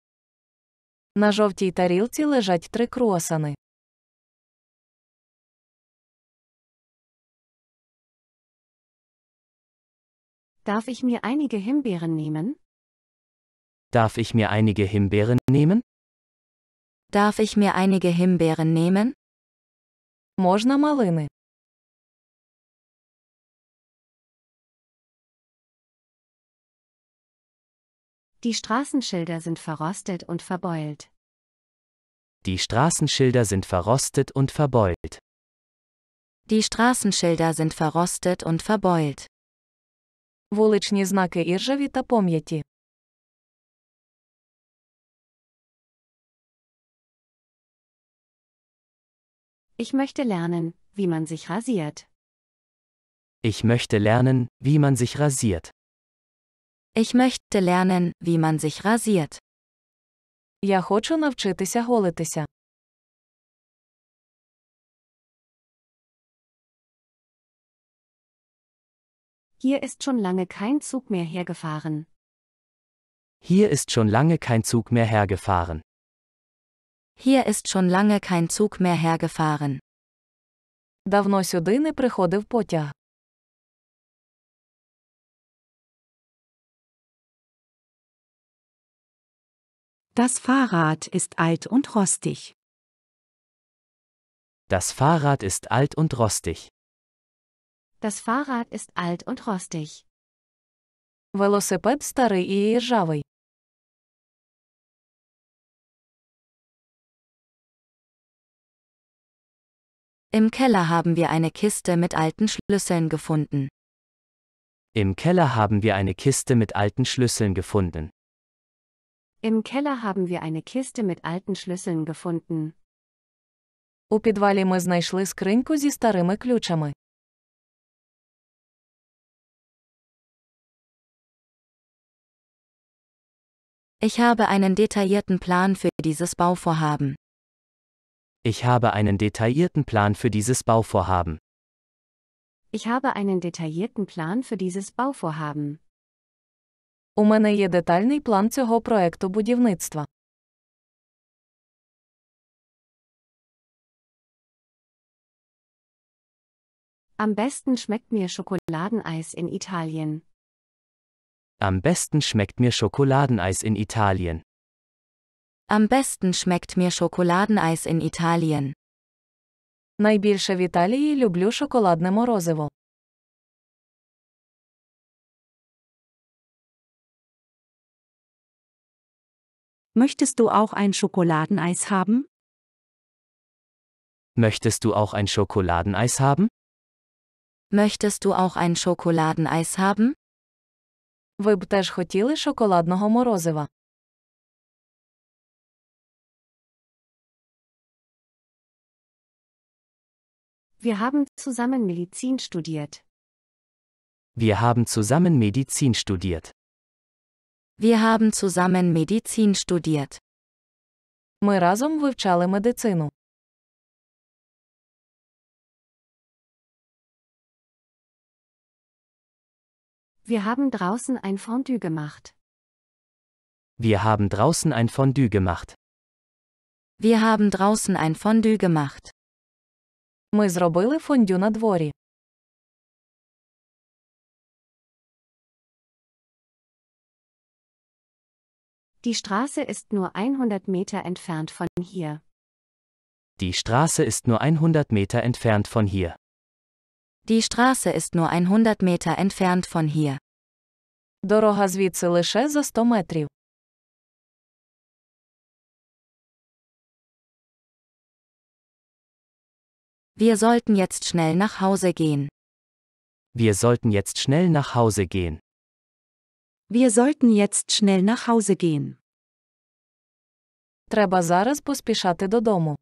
На жовтій тарілці лежать три круасани. Darf ich mir einige Himbeeren nehmen? Darf ich mir einige Himbeeren nehmen? Darf ich mir einige Himbeeren nehmen? Можна малини? Die Straßenschilder sind verrostet und verbeult. Die Straßenschilder sind verrostet und verbeult. Die Straßenschilder sind verrostet und verbeult. Вуличні знаки іржаві та пом'яті. Ich möchte lernen, wie man sich rasiert. Ich möchte lernen, wie man sich rasiert. Ich möchte lernen, wie man sich rasiert. Я хочу навчитися голитися. Hier ist schon lange kein Zug mehr hergefahren. Hier ist schon lange kein Zug mehr hergefahren. Hier ist schon lange kein Zug mehr hergefahren. Давно сюди не приходив потяг. Das Fahrrad ist alt und rostig. Das Fahrrad ist alt und rostig. Das Fahrrad ist alt und rostig. Велосипед старий і іржавий. Im Keller haben wir eine Kiste mit alten Schlüsseln gefunden. Im Keller haben wir eine Kiste mit alten Schlüsseln gefunden. Im Keller haben wir eine Kiste mit alten Schlüsseln gefunden. У підвалі ми знайшли скриньку зі старими ключами. Ich habe einen detaillierten Plan für dieses Bauvorhaben. Ich habe einen detaillierten Plan für dieses Bauvorhaben. Ich habe einen detaillierten Plan für dieses Bauvorhaben. У мене є детальний план цього проекту будівництва. Am besten schmeckt mir Schokoladeneis in Italien. Am besten schmeckt mir Schokoladeneis in Italien. Am besten schmeckt mir Schokoladeneis in Italien. Найбільше в Італії люблю шоколадне морозиво. Möchtest du auch ein Schokoladeneis haben? Möchtest du auch ein Schokoladeneis haben? Möchtest du auch ein Schokoladeneis haben? Ви б теж хотіли шоколадного морозива. Wir haben zusammen Medizin studiert. Wir haben zusammen Medizin studiert. Wir haben zusammen Medizin studiert. Ми разом вивчали медицину. Wir haben draußen ein Fondue gemacht. Wir haben draußen ein Fondue gemacht. Wir haben draußen ein Fondue gemacht. Ми зробили фондю на дворі. Die Straße ist nur 100 Meter entfernt von hier. Die Straße ist nur 100 Meter entfernt von hier. Die Straße ist nur 100 Meter entfernt von hier. Дорога звідси лише за 100 метрів. Wir sollten jetzt schnell nach Hause gehen. Wir sollten jetzt schnell nach Hause gehen. Wir sollten jetzt schnell nach Hause gehen. Треба зараз поспішати додому.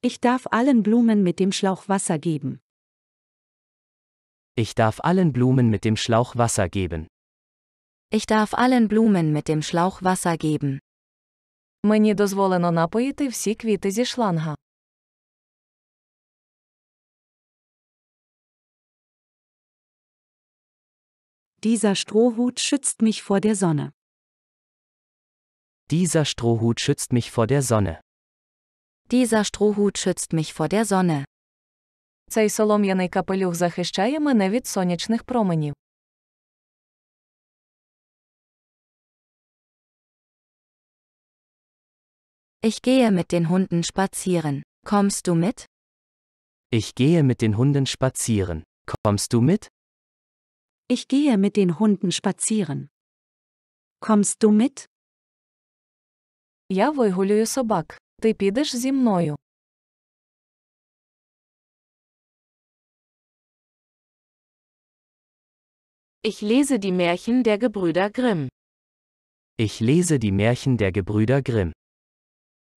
Ich darf allen Blumen mit dem Schlauch Wasser geben. Ich darf allen Blumen mit dem Schlauch Wasser geben. Ich darf allen Blumen mit dem Schlauch Wasser geben. Мені дозволено напоїти всі квіти зі шланга. Dieser Strohhut schützt mich vor der Sonne. Dieser Strohhut schützt mich vor der Sonne. Dieser Strohhut schützt mich vor der Sonne. Цей солом'яний капелюх захищає мене від сонячних променів. Ich gehe mit den Hunden spazieren. Kommst du mit? Ich gehe mit den Hunden spazieren. Kommst du mit? Ich gehe mit den Hunden spazieren. Kommst du mit? Я вигулюю собак. Ти підеш зі мною. Ich lese die Märchen der Gebrüder Grimm. Ich lese die Märchen der Gebrüder Grimm.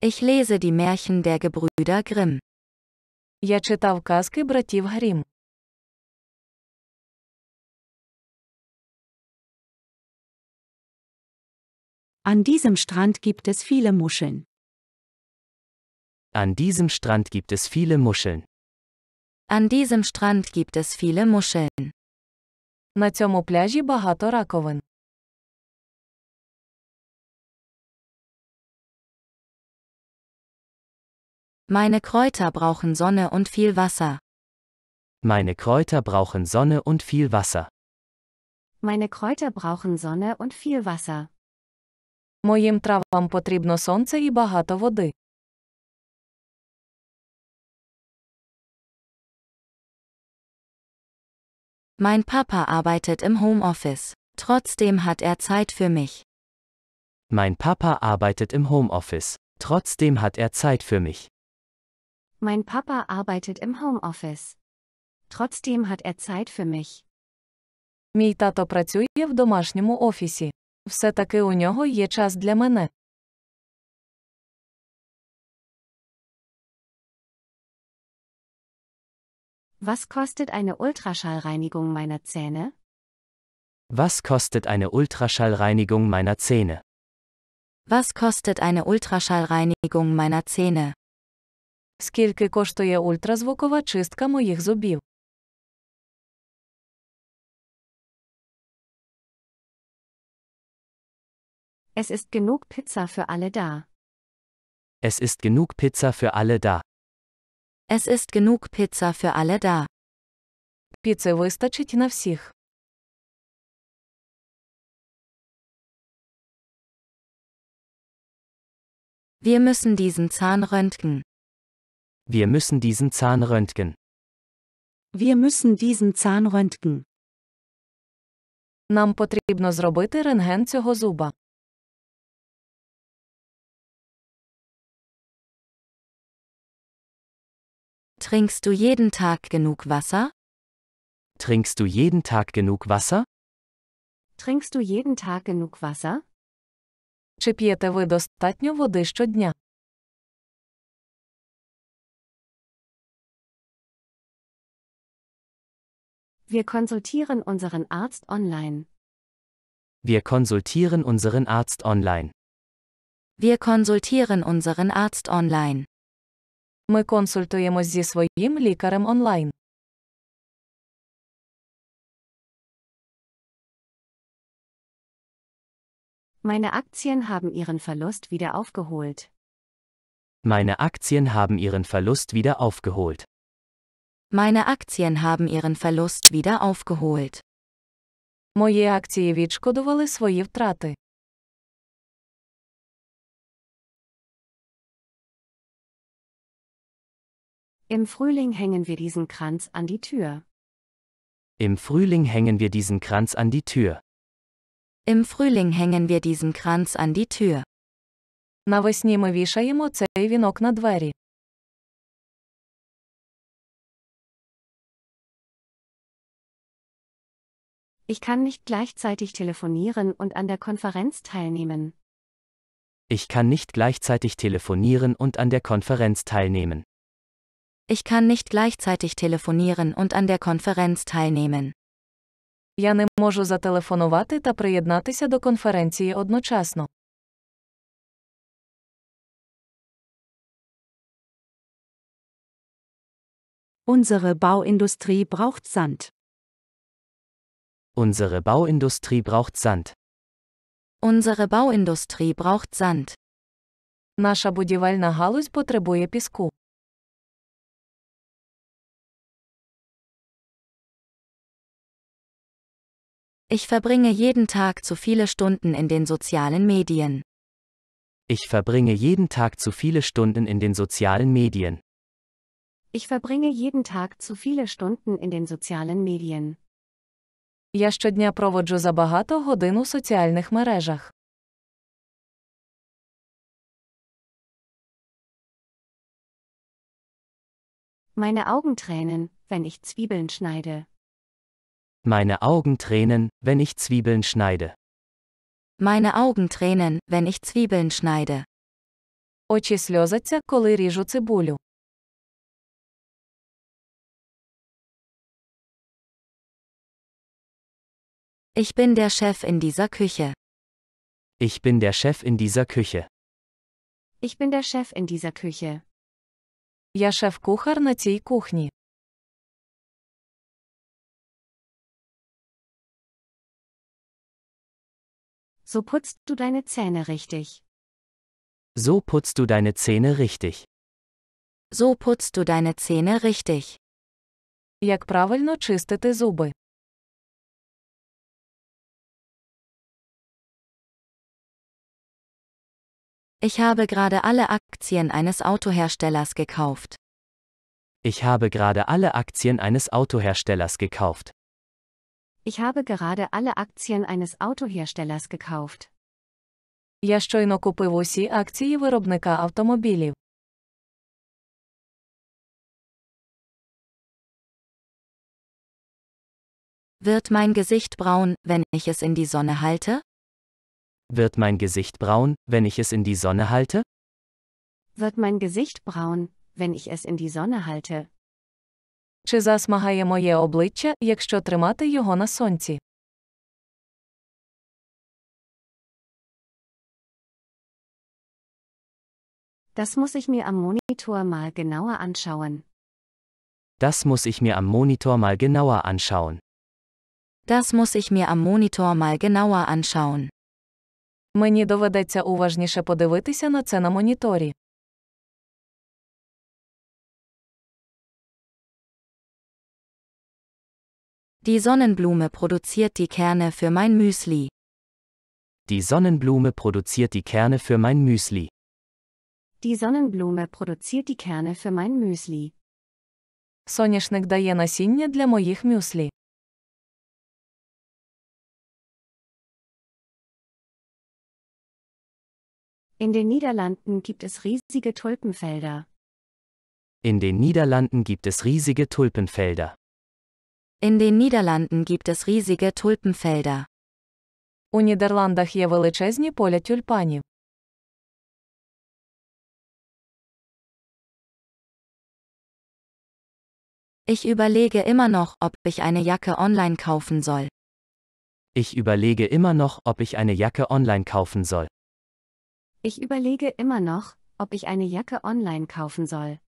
Ich lese die Märchen der Gebrüder Grimm. Я читав казки братів Грім. An diesem Strand gibt es viele Muscheln. An diesem Strand gibt es viele Muscheln. An diesem Strand gibt es viele Muscheln. На цьому пляжі багато раковин. Meine Kräuter brauchen Sonne und viel Wasser. Meine Kräuter brauchen Sonne und viel Wasser. Meine Kräuter brauchen Sonne und viel Wasser. Моїм травам потрібно сонце і багато води. Mein Papa arbeitet im Homeoffice. Trotzdem hat er Zeit für mich. Mein Papa arbeitet im Homeoffice. Trotzdem hat er Zeit für mich. Mein Papa arbeitet im Homeoffice. Trotzdem hat er Zeit für mich. Мій тато працює в домашньому офісі. Все таки у нього є час для мене. Was kostet eine Ultraschallreinigung meiner Zähne? Was kostet eine Ultraschallreinigung meiner Zähne? Was kostet eine Ultraschallreinigung meiner Zähne? Скільки коштує ультразвукова чистка моїх зубів? Es ist genug Pizza für alle da. Es ist genug Pizza für alle da. Es ist genug Pizza für alle da. Піци вистачить на всіх. Wir müssen diesen Zahn röntgen. Wir müssen diesen Zahn röntgen. Wir müssen diesen Zahn röntgen. Нам потрібно зробити рентген цього зуба. Trinkst du jeden Tag genug Wasser? Trinkst du jeden Tag genug Wasser? Trinkst du jeden Tag genug Wasser? Чи п'єте ви достатньо води щодня? Wir konsultieren unseren Arzt online. Wir konsultieren unseren Arzt online. Wir konsultieren unseren Arzt online. Ми консультуємось зі своїм лікарем онлайн. Meine Aktien haben ihren Verlust wieder aufgeholt. Meine Aktien haben ihren Verlust wieder aufgeholt. Meine Aktien haben ihren Verlust wieder aufgeholt. Мої акції відшкодували свої втрати. Im Frühling hängen wir diesen Kranz an die Tür. Im Frühling hängen wir diesen Kranz an die Tür. Im Frühling hängen wir diesen Kranz an die Tür. Навесні ми вішаємо цей вінок на двері. Ich kann nicht gleichzeitig telefonieren und an der Konferenz teilnehmen. Ich kann nicht gleichzeitig telefonieren und an der Konferenz teilnehmen. Ich kann nicht gleichzeitig telefonieren und an der Konferenz teilnehmen. Я не можу зателефонувати та приєднатися до конференції одночасно. Unsere Bauindustrie braucht Sand. Unsere Bauindustrie braucht Sand. Unsere Bauindustrie braucht Sand. Наша будівельна галузь потребує піску. Ich verbringe jeden Tag zu viele Stunden in den sozialen Medien. Ich verbringe jeden Tag zu viele Stunden in den sozialen Medien. Ich verbringe jeden Tag zu viele Stunden in den sozialen Medien. Я щодня проводжу забагато годин у соціальних мережах. Meine Augen tränen, wenn ich Zwiebeln schneide. Meine Augen tränen, wenn ich Zwiebeln schneide. Meine Augen tränen, wenn ich Zwiebeln schneide. Очі сльозаться, коли ріжу цибулю. Ich bin der Chef in dieser Küche. Ich bin der Chef in dieser Küche. Ich bin der Chef in dieser Küche. Я шеф-кухар на цій кухні. So putzt du deine Zähne richtig. So putzt du deine Zähne richtig. So putzt du deine Zähne richtig. Як правильно чистити зуби? Ich habe gerade alle Aktien eines Autoherstellers gekauft. Ich habe gerade alle Aktien eines Autoherstellers gekauft. Ich habe gerade alle Aktien eines Autoherstellers gekauft. Я щойно купив усі акції виробника автомобілів. Wird mein Gesicht braun, wenn ich es in die Sonne halte? Wird mein Gesicht braun, wenn ich es in die Sonne halte? Wird mein Gesicht braun, wenn ich es in die Sonne halte? Чи засмагає моє обличчя, якщо тримати його на сонці? Das muss ich mir am Monitor mal genauer anschauen. Das muss ich mir am Monitor mal genauer anschauen. Das muss ich mir am Monitor mal genauer anschauen. Мені доведеться уважніше подивитися на це на моніторі. Die Sonnenblume produziert die Kerne für mein Müsli. Die Sonnenblume produziert die Kerne für mein Müsli. Die Sonnenblume produziert die Kerne für mein Müsli. Соняшник дає насіння для моїх мюслі. In den Niederlanden gibt es riesige Tulpenfelder. In den Niederlanden gibt es riesige Tulpenfelder. In den Niederlanden gibt es riesige Tulpenfelder. У Нідерландах є величезні поля тюльпанів. Ich überlege immer noch, ob ich eine Jacke online kaufen soll. Ich überlege immer noch, ob ich eine Jacke online kaufen soll. Ich überlege immer noch, ob ich eine Jacke online kaufen soll.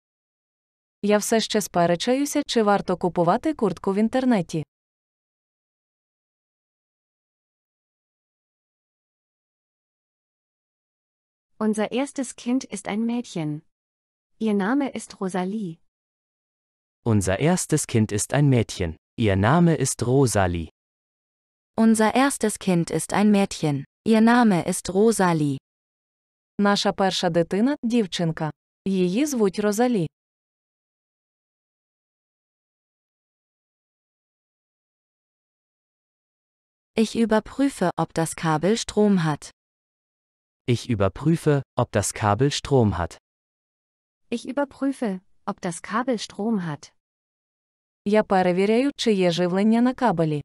Я все ще сперечаюся, чи варто купувати куртку в інтернеті. Unser erstes Kind ist ein Mädchen. Ihr Name ist Rosalie. Unser erstes Kind ist ein Mädchen. Ihr Name ist Rosalie. Unser erstes Kind ist ein Mädchen. Ihr Name ist Rosalie. Наша перша дитина дівчинка. Її звуть Розалі. Ich überprüfe, ob das Kabel Strom hat. Ich überprüfe, ob das Kabel Strom hat. Ich überprüfe, ob das Kabel Strom hat. Я перевіряю, чи є живлення на кабелі.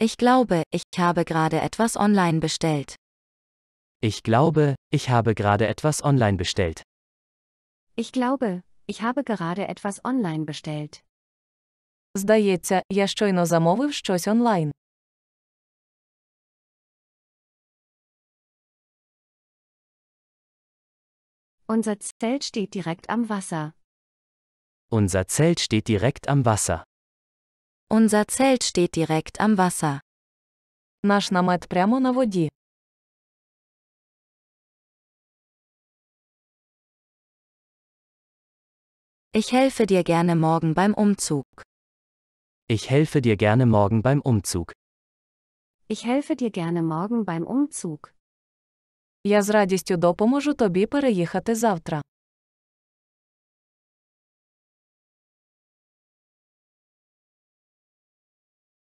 Ich glaube, ich habe gerade etwas online bestellt. Ich glaube, ich habe gerade etwas online bestellt. Ich glaube, ich habe gerade etwas online bestellt. Здається, я щойно замовив щось онлайн. Unser Zelt steht direkt am Wasser. Unser Zelt steht direkt am Wasser. Unser Zelt steht direkt am Wasser. Наш намет прямо на воді. Ich helfe dir gerne morgen beim Umzug. Ich helfe dir gerne morgen beim Umzug. Ich helfe dir gerne morgen beim Umzug. Я з радістю допоможу тобі переїхати завтра.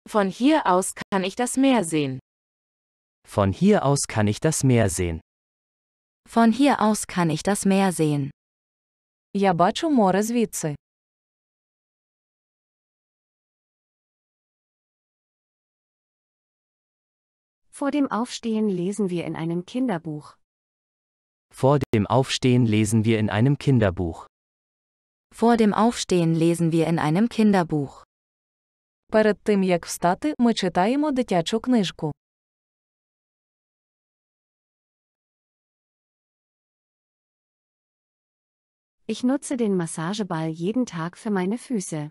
Von hier aus kann ich das Meer sehen. Von hier aus kann ich das Meer sehen. Von hier aus kann ich das Meer sehen. Я бачу море звідси. Vor dem Aufstehen lesen wir in einem Kinderbuch. Vor dem Aufstehen lesen wir in einem Kinderbuch. Vor dem Aufstehen lesen wir in einem Kinderbuch. Перед тим як встати, ми читаємо дитячу книжку. Ich nutze den Massageball jeden Tag für meine Füße.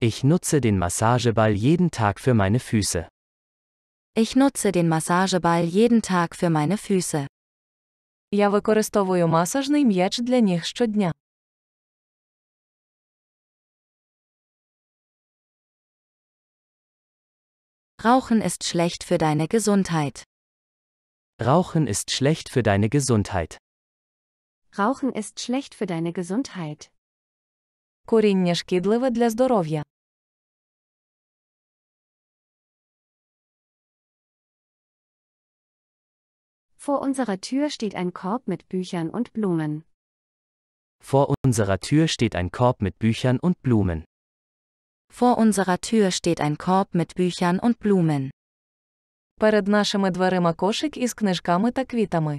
Ich nutze den Massageball jeden Tag für meine Füße. Ich nutze den Massageball jeden Tag für meine Füße. Я використовую масажний м'яч для ніг щодня. Rauchen ist schlecht für deine Gesundheit. Rauchen ist schlecht für deine Gesundheit. Rauchen ist schlecht für deine Gesundheit. Куріння шкідливе для здоров'я. Vor unserer Tür steht ein Korb mit Büchern und Blumen. Vor unserer Tür steht ein Korb mit Büchern und Blumen. Vor unserer Tür steht ein Korb mit Büchern und Blumen. Перед нашими дверима кошик із книжками та квітами.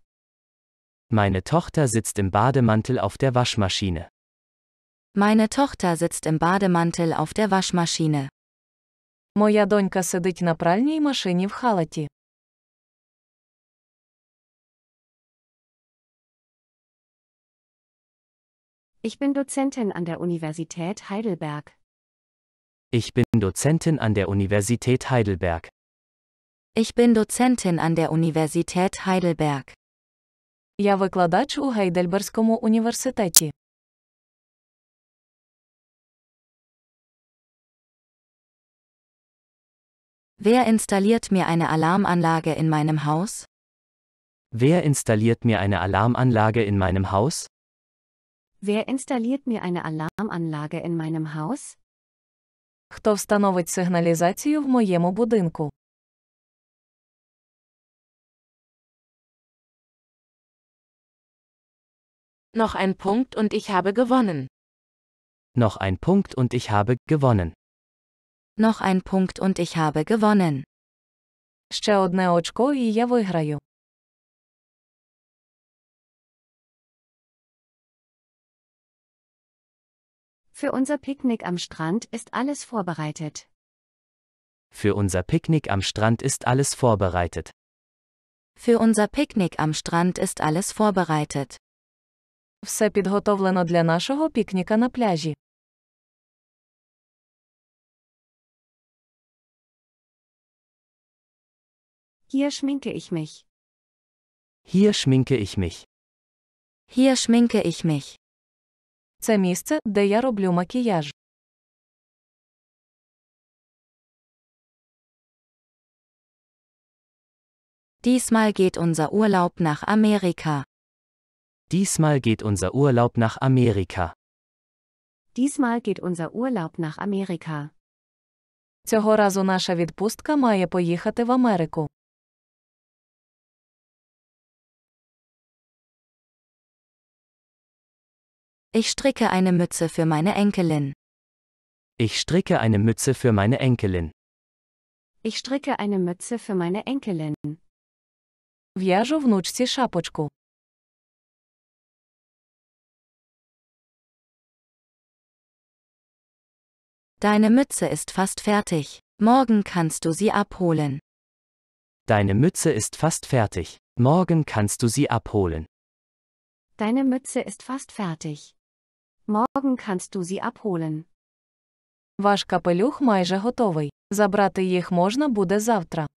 Meine Tochter sitzt im Bademantel auf der Waschmaschine. Meine Tochter sitzt im Bademantel auf der Waschmaschine. Моя донька сидить на пральній машині в халаті. Ich bin Dozentin an der Universität Heidelberg. Ich bin Dozentin an der Universität Heidelberg. Ich bin Dozentin an der Universität Heidelberg. Я викладач у Гейдельберзькому університеті. Wer installiert mir eine Alarmanlage in meinem Haus? Wer installiert mir eine Alarmanlage in meinem Haus? Wer installiert mir eine Alarmanlage in meinem Haus? Хто встановить сигналізацію в моєму будинку? Noch ein Punkt und ich habe gewonnen. Noch ein Punkt und ich habe gewonnen. Noch ein Punkt und ich habe gewonnen. Ще одне очко і я виграю. Für unser Picknick am Strand ist alles vorbereitet. Für unser Picknick am Strand ist alles vorbereitet. Für unser Picknick am Strand ist alles vorbereitet. Все підготовлено для нашого пікніка на пляжі. Hier schminke ich mich. Hier schminke ich mich. Hier schminke ich mich. Це місце, де я роблю макіяж. Diesmal geht unser Urlaub nach Amerika. Diesmal geht unser Urlaub nach Amerika. Diesmal geht unser Urlaub nach Amerika. Цього разу наша відпустка має поїхати в Америку. Ich stricke eine Mütze für meine Enkelin. Ich stricke eine Mütze für meine Enkelin. Ich stricke eine Mütze für meine Enkelin. В'яжу внучці шапочку. Deine Mütze ist fast fertig. Morgen kannst du sie abholen. Deine Mütze ist fast fertig. Morgen kannst du sie abholen. Deine Mütze ist fast fertig. Morgen kannst du sie abholen. Ваш капелюх майже готовий. Забрати їх можна буде завтра.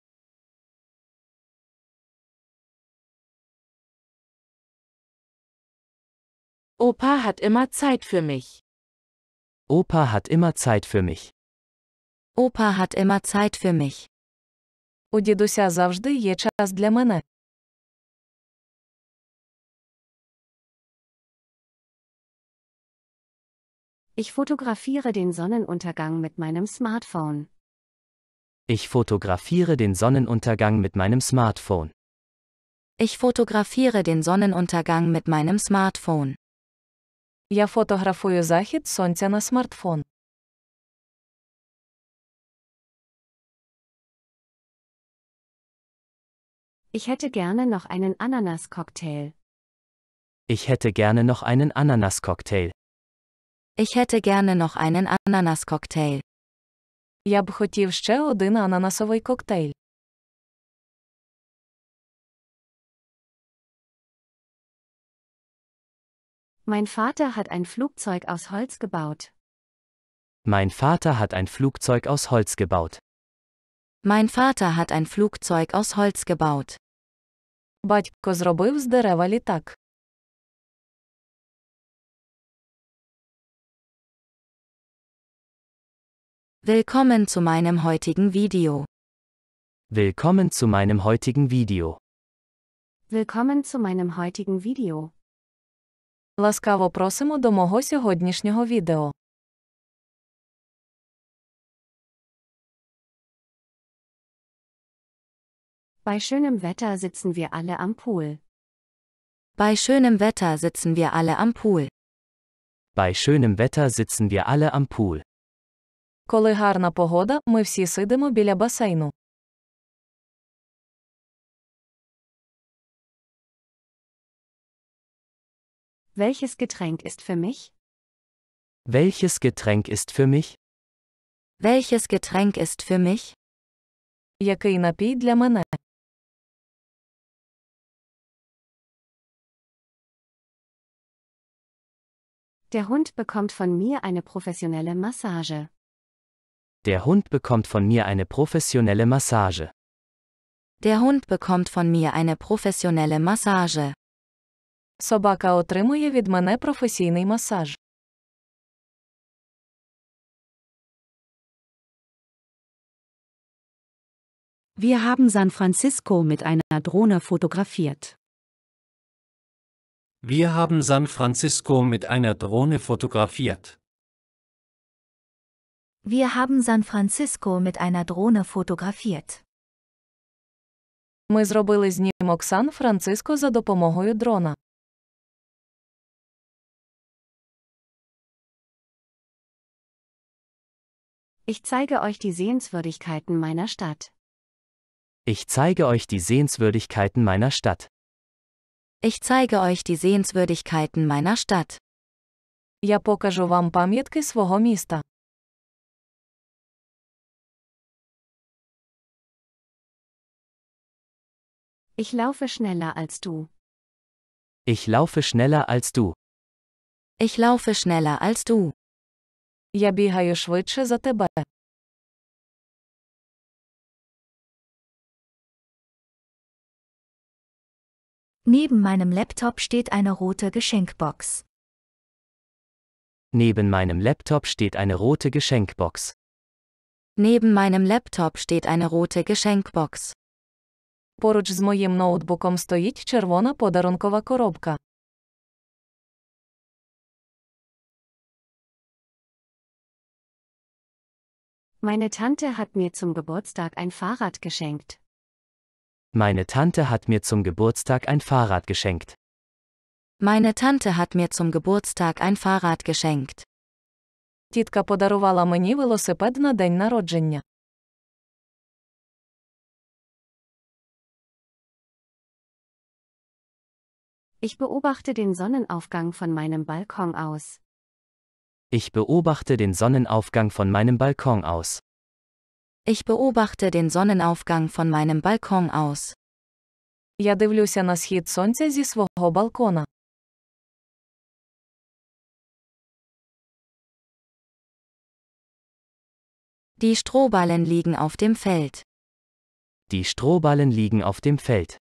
Opa hat immer Zeit für mich. Opa hat immer Zeit für mich. Opa hat immer Zeit für mich. У дідуся завжди є час для мене. Ich fotografiere den Sonnenuntergang mit meinem Smartphone. Ich fotografiere den Sonnenuntergang mit meinem Smartphone. Ich fotografiere den Sonnenuntergang mit meinem Smartphone. Я фотографую захід сонця на смартфон. Ich hätte gerne noch einen Ananas-Cocktail. Ich hätte gerne noch einen Ananas-Cocktail. Ich hätte gerne noch einen Ananas-Cocktail. Я б хотів ще один ананасовий коктейль. Mein Vater hat ein Flugzeug aus Holz gebaut. Mein Vater hat ein Flugzeug aus Holz gebaut. Mein Vater hat ein Flugzeug aus Holz gebaut. Батько зробив з дерева літак. Willkommen zu meinem heutigen Video. Willkommen zu meinem heutigen Video. Willkommen zu meinem heutigen Video. Ласкаво просимо до мого сьогоднішнього відео. Bei schönem Wetter sitzen wir alle am Pool. Bei schönem Wetter sitzen wir alle am Pool. Bei schönem Wetter sitzen wir alle am Pool. Коли гарна погода, ми всі сидимо біля басейну. Welches Getränk ist für mich? Welches Getränk ist für mich? Welches Getränk ist für mich? Який напій для мене? Der Hund bekommt von mir eine professionelle Massage. Der Hund bekommt von mir eine professionelle Massage. Der Hund bekommt von mir eine professionelle Massage. Собака отримує від мене професійний масаж. Wir haben San Francisco mit einer Drohne fotografiert. Wir haben San Francisco mit einer Drohne fotografiert. Wir haben San Francisco mit einer Drohne fotografiert. Ми зробили знімок Сан-Франциско за допомогою дрона. Ich zeige euch die Sehenswürdigkeiten meiner Stadt. Ich zeige euch die Sehenswürdigkeiten meiner Stadt. Ich zeige euch die Sehenswürdigkeiten meiner Stadt. Я покажу вам пам'ятки свого міста. Ich laufe schneller als du. Ich laufe schneller als du. Ich laufe schneller als du. Я бігаю швидше за тебе. Neben meinem Laptop steht eine rote Geschenkbox. Neben meinem Laptop steht eine rote Geschenkbox. Neben meinem Laptop steht eine rote Geschenkbox. Поруч з моїм ноутбуком стоїть червона подарункова коробка. Meine Tante hat mir zum Geburtstag ein Fahrrad geschenkt. Meine Tante hat mir zum Geburtstag ein Fahrrad geschenkt. Meine Tante hat mir zum Geburtstag ein Fahrrad geschenkt. Тітка подарувала мені велосипед на день народження. Ich beobachte den Sonnenaufgang von meinem Balkon aus. Ich beobachte den Sonnenaufgang von meinem Balkon aus. Ich beobachte den Sonnenaufgang von meinem Balkon aus. Я дивлюся на схід сонця зі свого балкона. Die Strohballen liegen auf dem Feld. Die Strohballen liegen auf dem Feld.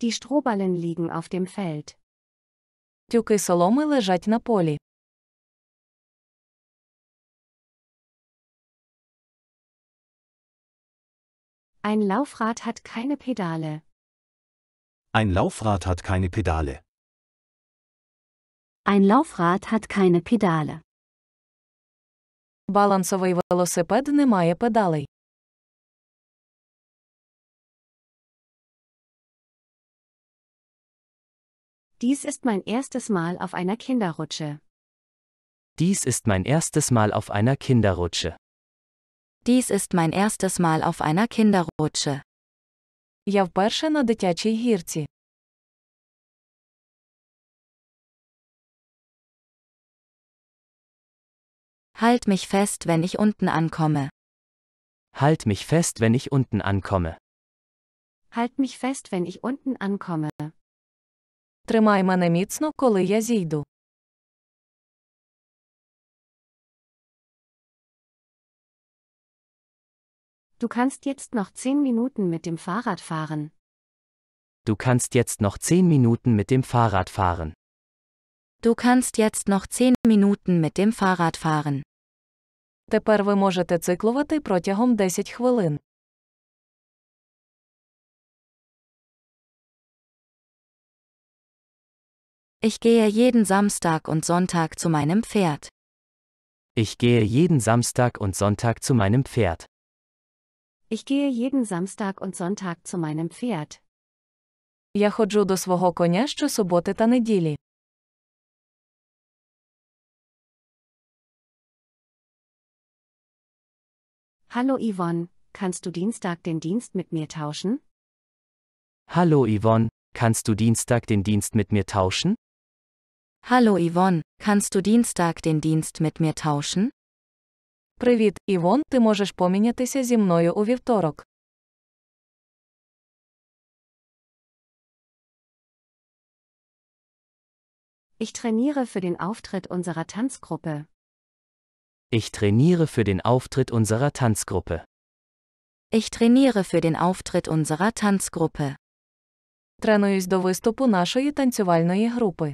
Die Strohballen liegen auf dem Feld. Тюки соломи лежать на полі. Ein Laufrad hat keine Pedale. Ein Laufrad hat keine Pedale. Ein Laufrad hat keine Pedale. Балансовий велосипед не має педалей. Dies ist mein erstes Mal auf einer Kinderrutsche. Dies ist mein erstes Mal auf einer Kinderrutsche. Dies ist mein erstes Mal auf einer Kinderrutsche. Я вперше на дитячій гірці. Halt mich fest, wenn ich unten ankomme. Halt mich fest, wenn ich unten ankomme. Halt mich fest, wenn ich unten ankomme. Тримай мене міцно, коли я зійду. Du kannst jetzt noch zehn Minuten mit dem Fahrrad fahren. Du kannst jetzt noch zehn Minuten mit dem Fahrrad fahren. Du kannst jetzt noch 10 Minuten mit dem Fahrrad fahren. Тепер ви можете циклувати протягом 10 хвилин. Ich gehe jeden Samstag und Sonntag zu meinem Pferd. Ich gehe jeden Samstag und Sonntag zu meinem Pferd. Ich gehe jeden Samstag und Sonntag zu meinem Pferd. Я ходжу до свого коня щосуботи та неділі. Hallo Yvonne, kannst du Dienstag den Dienst mit mir tauschen? Hallo Yvonne, kannst du Dienstag den Dienst mit mir tauschen? Hallo Yvonne, kannst du Dienstag den Dienst mit mir tauschen? Привіт, Івон, ти можеш помінятися зі мною у вівторок. Ich trainiere für den Auftritt unserer Tanzgruppe. Ich trainiere für den Auftritt unserer Tanzgruppe. Ich trainiere für den Auftritt unserer Tanzgruppe. Тренуюсь до виступу нашої танцювальної групи.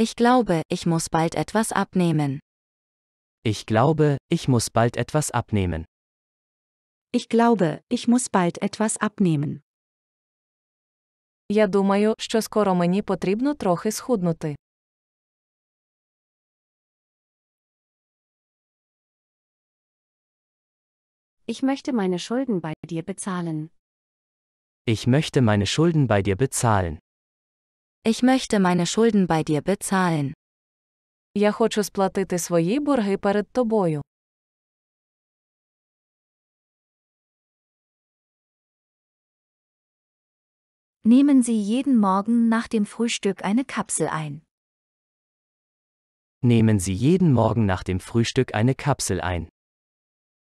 Ich glaube, ich muss bald etwas abnehmen. Ich glaube, ich muss bald etwas abnehmen. Ich glaube, ich muss bald etwas abnehmen. Я думаю, що скоро мені потрібно трохи схуднути. Ich möchte meine Schulden bei dir bezahlen. Ich möchte meine Schulden bei dir bezahlen. Ich möchte meine Schulden bei dir bezahlen. Я хочу сплатити свої борги перед тобою. Nehmen Sie jeden Morgen nach dem Frühstück eine Kapsel ein. Nehmen Sie jeden Morgen nach dem Frühstück eine Kapsel ein.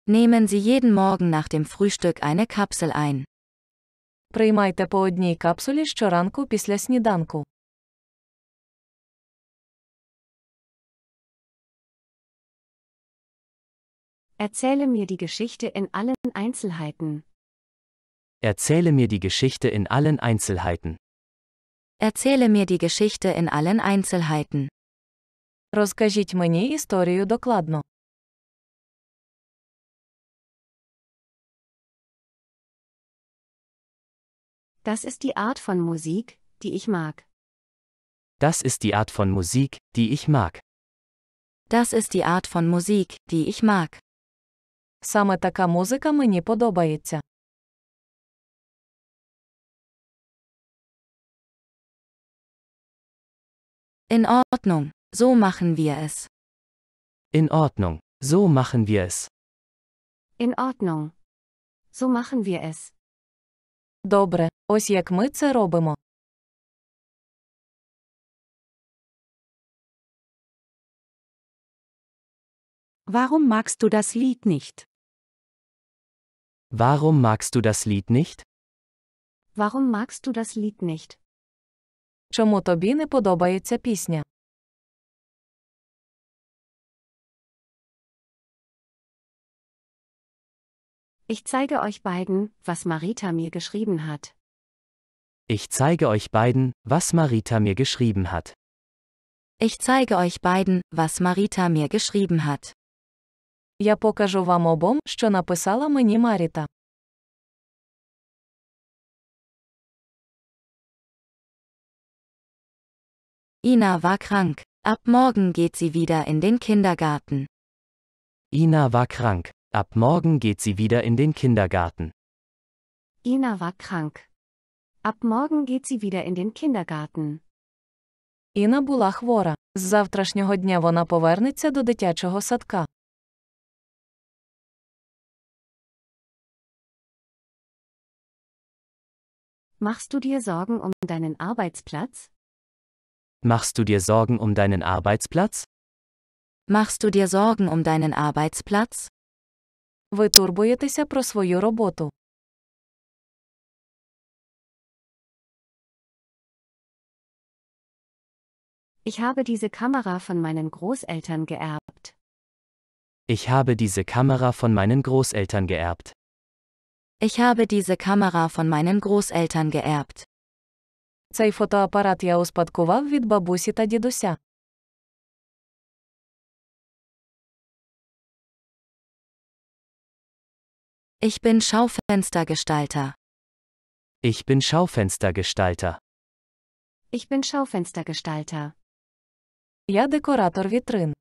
Nehmen Sie jeden Morgen nach dem Frühstück eine Kapsel ein. Приймайте по одній капсулі щоранку після сніданку. Erzähle mir die Geschichte in allen Einzelheiten. Erzähle mir die Geschichte in allen Einzelheiten. Erzähle mir die Geschichte in allen Einzelheiten. Розкажіть мені історію докладно. Das ist die Art von Musik, die ich mag. Das ist die Art von Musik, die ich mag. Das ist die Art von Musik, die ich mag. Саме така музика мені подобається. In Ordnung, so machen wir es. In Ordnung, so machen wir es. In Ordnung, so machen wir es. Добре, Ось як ми це робимо. Warum magst du das Lied nicht? Warum magst du das Lied nicht? Warum magst du das Lied nicht? Чому тобі не подобається пісня? Ich zeige euch beiden, was Marita mir geschrieben hat. Ich zeige euch beiden, was Marita mir geschrieben hat. Ich zeige euch beiden, was Marita mir geschrieben hat. Я покажу вам обом, що написала мені Маріта. Ina war krank. Ab morgen geht sie wieder in den Kindergarten. Ina war krank. Ab morgen geht sie wieder in den Kindergarten. Ina war krank. Ab morgen geht sie wieder in den Kindergarten. Іна була хвора. З завтрашнього дня вона повернеться до дитячого садка. Machst du dir Sorgen um deinen Arbeitsplatz? Machst du dir Sorgen um deinen Arbeitsplatz? Machst du dir Sorgen um deinen Arbeitsplatz? Ви турбуєтеся про свою роботу. Ich habe diese Kamera von meinen Großeltern geerbt. Ich habe diese Kamera von meinen Großeltern geerbt. Ich habe diese Kamera von meinen Großeltern geerbt. Цей фотоапарат я успадкував від бабусі та дідуся. Ich bin Schaufenstergestalter. Ich bin Schaufenstergestalter. Ich bin Schaufenstergestalter. Я декоратор вітрин.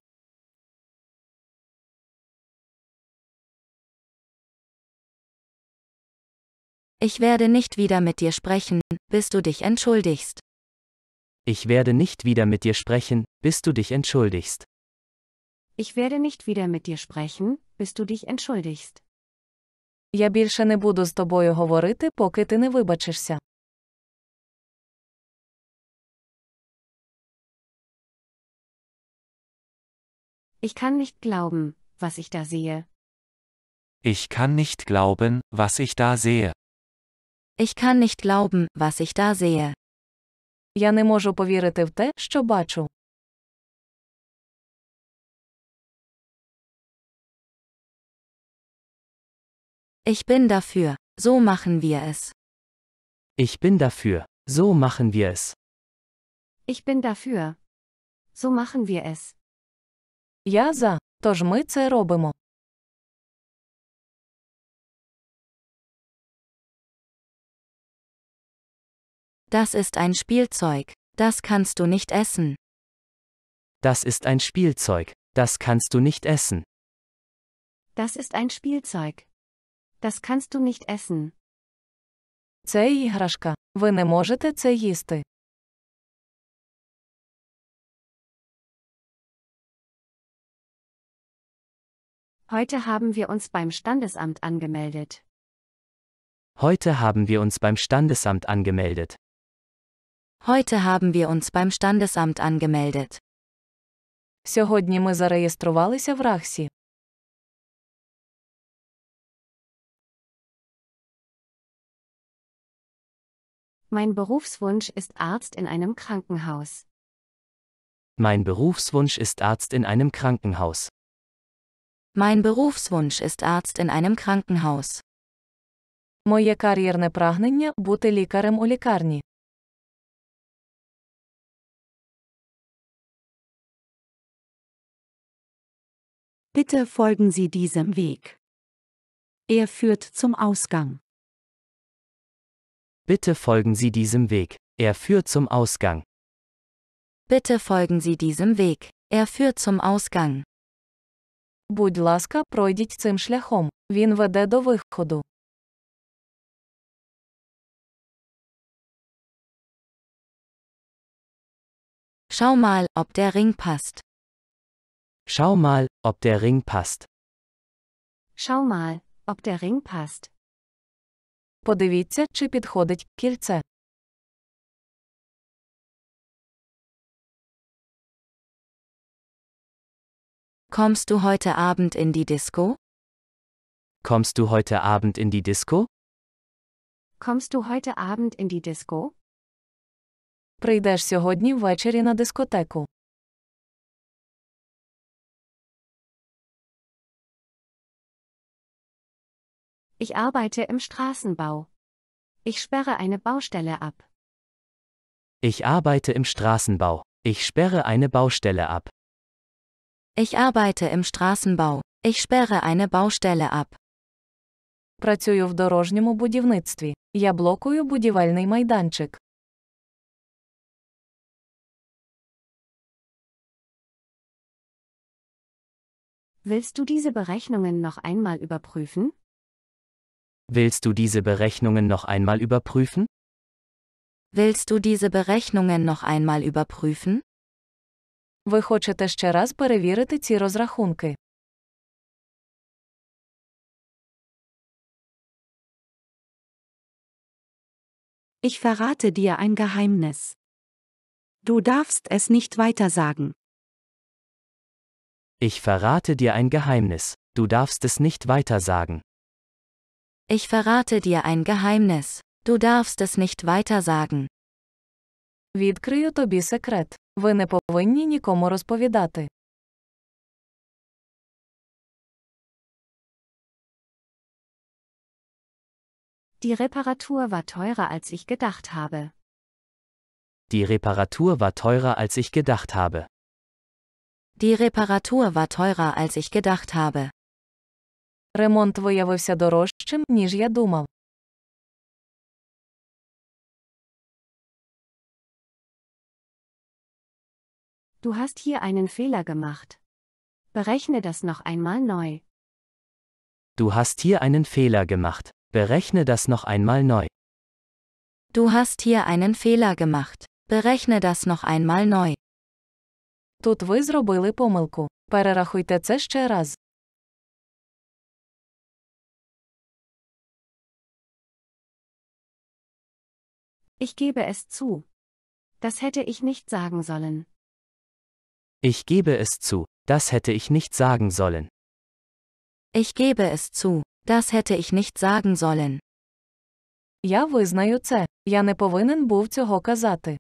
Ich werde nicht wieder mit dir sprechen, bis du dich entschuldigst. Ich werde nicht wieder mit dir sprechen, bis du dich entschuldigst. Ich werde nicht wieder mit dir sprechen, bis du dich entschuldigst. Я більше не буду з тобою говорити, поки ти не вибачишся. Ich kann nicht glauben, was ich da sehe. Ich kann nicht glauben, was ich da sehe. Ich kann nicht glauben, was ich da sehe. Я не можу повірити в те, що бачу. Ich bin dafür, so machen wir es. Ich bin dafür, so machen wir es. Ich bin dafür. So machen wir es. Я за, тож ми це робимо. Das ist ein Spielzeug. Das kannst du nicht essen. Das ist ein Spielzeug. Das kannst du nicht essen. Das ist ein Spielzeug. Das kannst du nicht essen. Це іграшка. Ви не можете це їсти. Heute haben wir uns beim Standesamt angemeldet. Heute haben wir uns beim Standesamt angemeldet. Heute haben wir uns beim Standesamt angemeldet. Сьогодні ми зареєструвалися в Рахсі. Mein Berufswunsch ist Arzt in einem Krankenhaus. Mein Berufswunsch ist Arzt in einem Krankenhaus. Mein Berufswunsch ist Arzt in einem Krankenhaus. Моє кар'єрне прагнення бути лікарем у лікарні. Bitte folgen Sie diesem Weg. Er führt zum Ausgang. Bitte folgen Sie diesem Weg. Er führt zum Ausgang. Bitte folgen Sie diesem Weg. Er führt zum Ausgang. Будь ласка, пройдіть цим шляхом, він веде до виходу. Schau mal, ob der Ring passt. Schau mal, ob der Ring passt. Schau mal, ob der Ring passt. Подивіться, чи підходить кільце. Kommst du heute Abend in die Disco? Kommst du heute Abend in die Disco? Kommst du heute Abend in die Disco? Прийдеш сьогодні ввечері на дискотеку. Ich arbeite im Straßenbau. Ich sperre eine Baustelle ab. Ich arbeite im Straßenbau. Ich sperre eine Baustelle ab. Ich arbeite im Straßenbau. Ich sperre eine Baustelle ab. Працюю в дорожньому будівництві. Я блокую будівельний майданчик. Willst du diese Berechnungen noch einmal überprüfen? Willst du diese Berechnungen noch einmal überprüfen? Willst du diese Berechnungen noch einmal überprüfen? Ви хочете ще раз перевірити ці розрахунки. Ich verrate dir ein Geheimnis. Du darfst es nicht weitersagen. Ich verrate dir ein Geheimnis. Du darfst es nicht weitersagen. Ich verrate dir ein Geheimnis. Du darfst es nicht weitersagen. Відкрию тобі секрет. Ви не повинні нікому розповідати. Die Reparatur war teurer als ich gedacht habe. Die Reparatur war teurer als ich gedacht habe. Die Reparatur war teurer als ich gedacht habe. Ремонт виявився дорожчим, ніж я думав. Du hast hier einen Fehler gemacht. Berechne das noch einmal neu. Du hast hier einen Fehler gemacht. Berechne das noch einmal neu. Du hast hier einen Fehler gemacht. Berechne das noch einmal neu. Тут ви зробили помилку. Перерахуйте це ще раз. Ich gebe es zu. Das hätte ich nicht sagen sollen. Ich gebe es zu, das hätte ich nicht sagen sollen. Ich gebe es zu, das hätte ich nicht sagen sollen. Я визнаю це. Я не повинен був цього казати.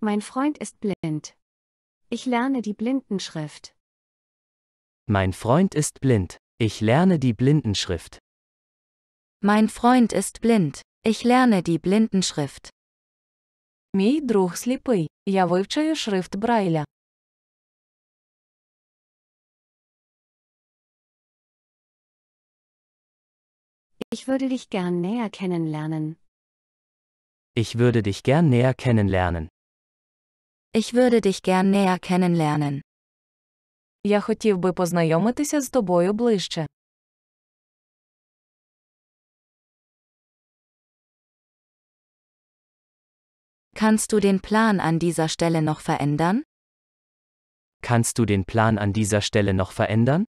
Mein Freund ist blind. Ich lerne die Blindenschrift. Mein Freund ist blind. Ich lerne die Blindenschrift. Mein Freund ist blind. Ich lerne die Blindenschrift. Мій друг сліпий. Я вивчаю шрифт Брайля. Ich würde dich gern näher kennenlernen. Ich würde dich gern näher kennenlernen. Ich würde dich gern näher kennenlernen. Я хотів би познайомитися з тобою ближче. Kannst du den Plan an dieser Stelle noch verändern? Kannst du den Plan an dieser Stelle noch verändern?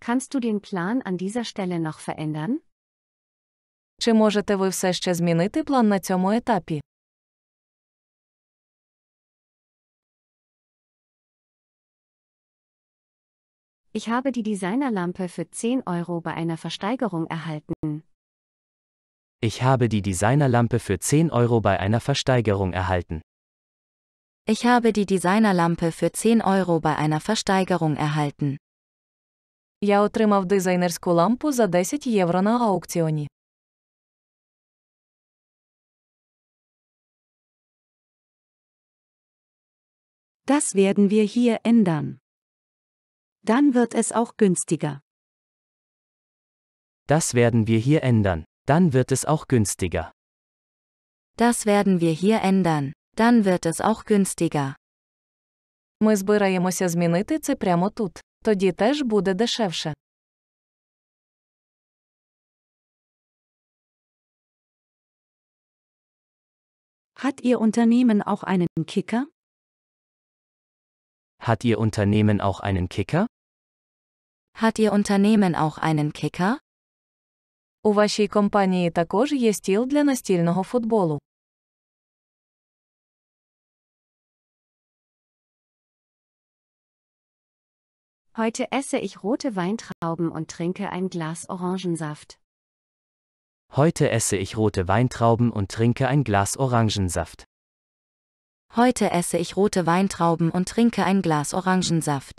Kannst du den Plan an dieser Stelle noch verändern? Чи можете ви все ще змінити план на цьому етапі? Ich habe die Designerlampe für 10 Euro bei einer Versteigerung erhalten. Ich habe die Designerlampe für 10 Euro bei einer Versteigerung erhalten. Ich habe die Designerlampe für 10 Euro bei einer Versteigerung erhalten. Я отримав дизайнерську лампу за 10 євро на аукціоні. Das werden wir hier ändern. Dann wird es auch günstiger. Das werden wir hier ändern. Dann wird es auch günstiger. Das werden wir hier ändern. Dann wird es auch günstiger. Ми збираємося змінити це прямо тут. Тоді теж буде дешевше. Hat Ihr Unternehmen auch einen Kicker? Hat Ihr Unternehmen auch einen Kicker? Hat Ihr Unternehmen auch einen Kicker? У вашій компанії також є стіл для настільного футболу. Heute esse ich rote Weintrauben und trinke ein Glas Orangensaft. Heute esse ich rote Weintrauben und trinke ein Glas Orangensaft. Heute esse ich rote Weintrauben und trinke ein Glas Orangensaft.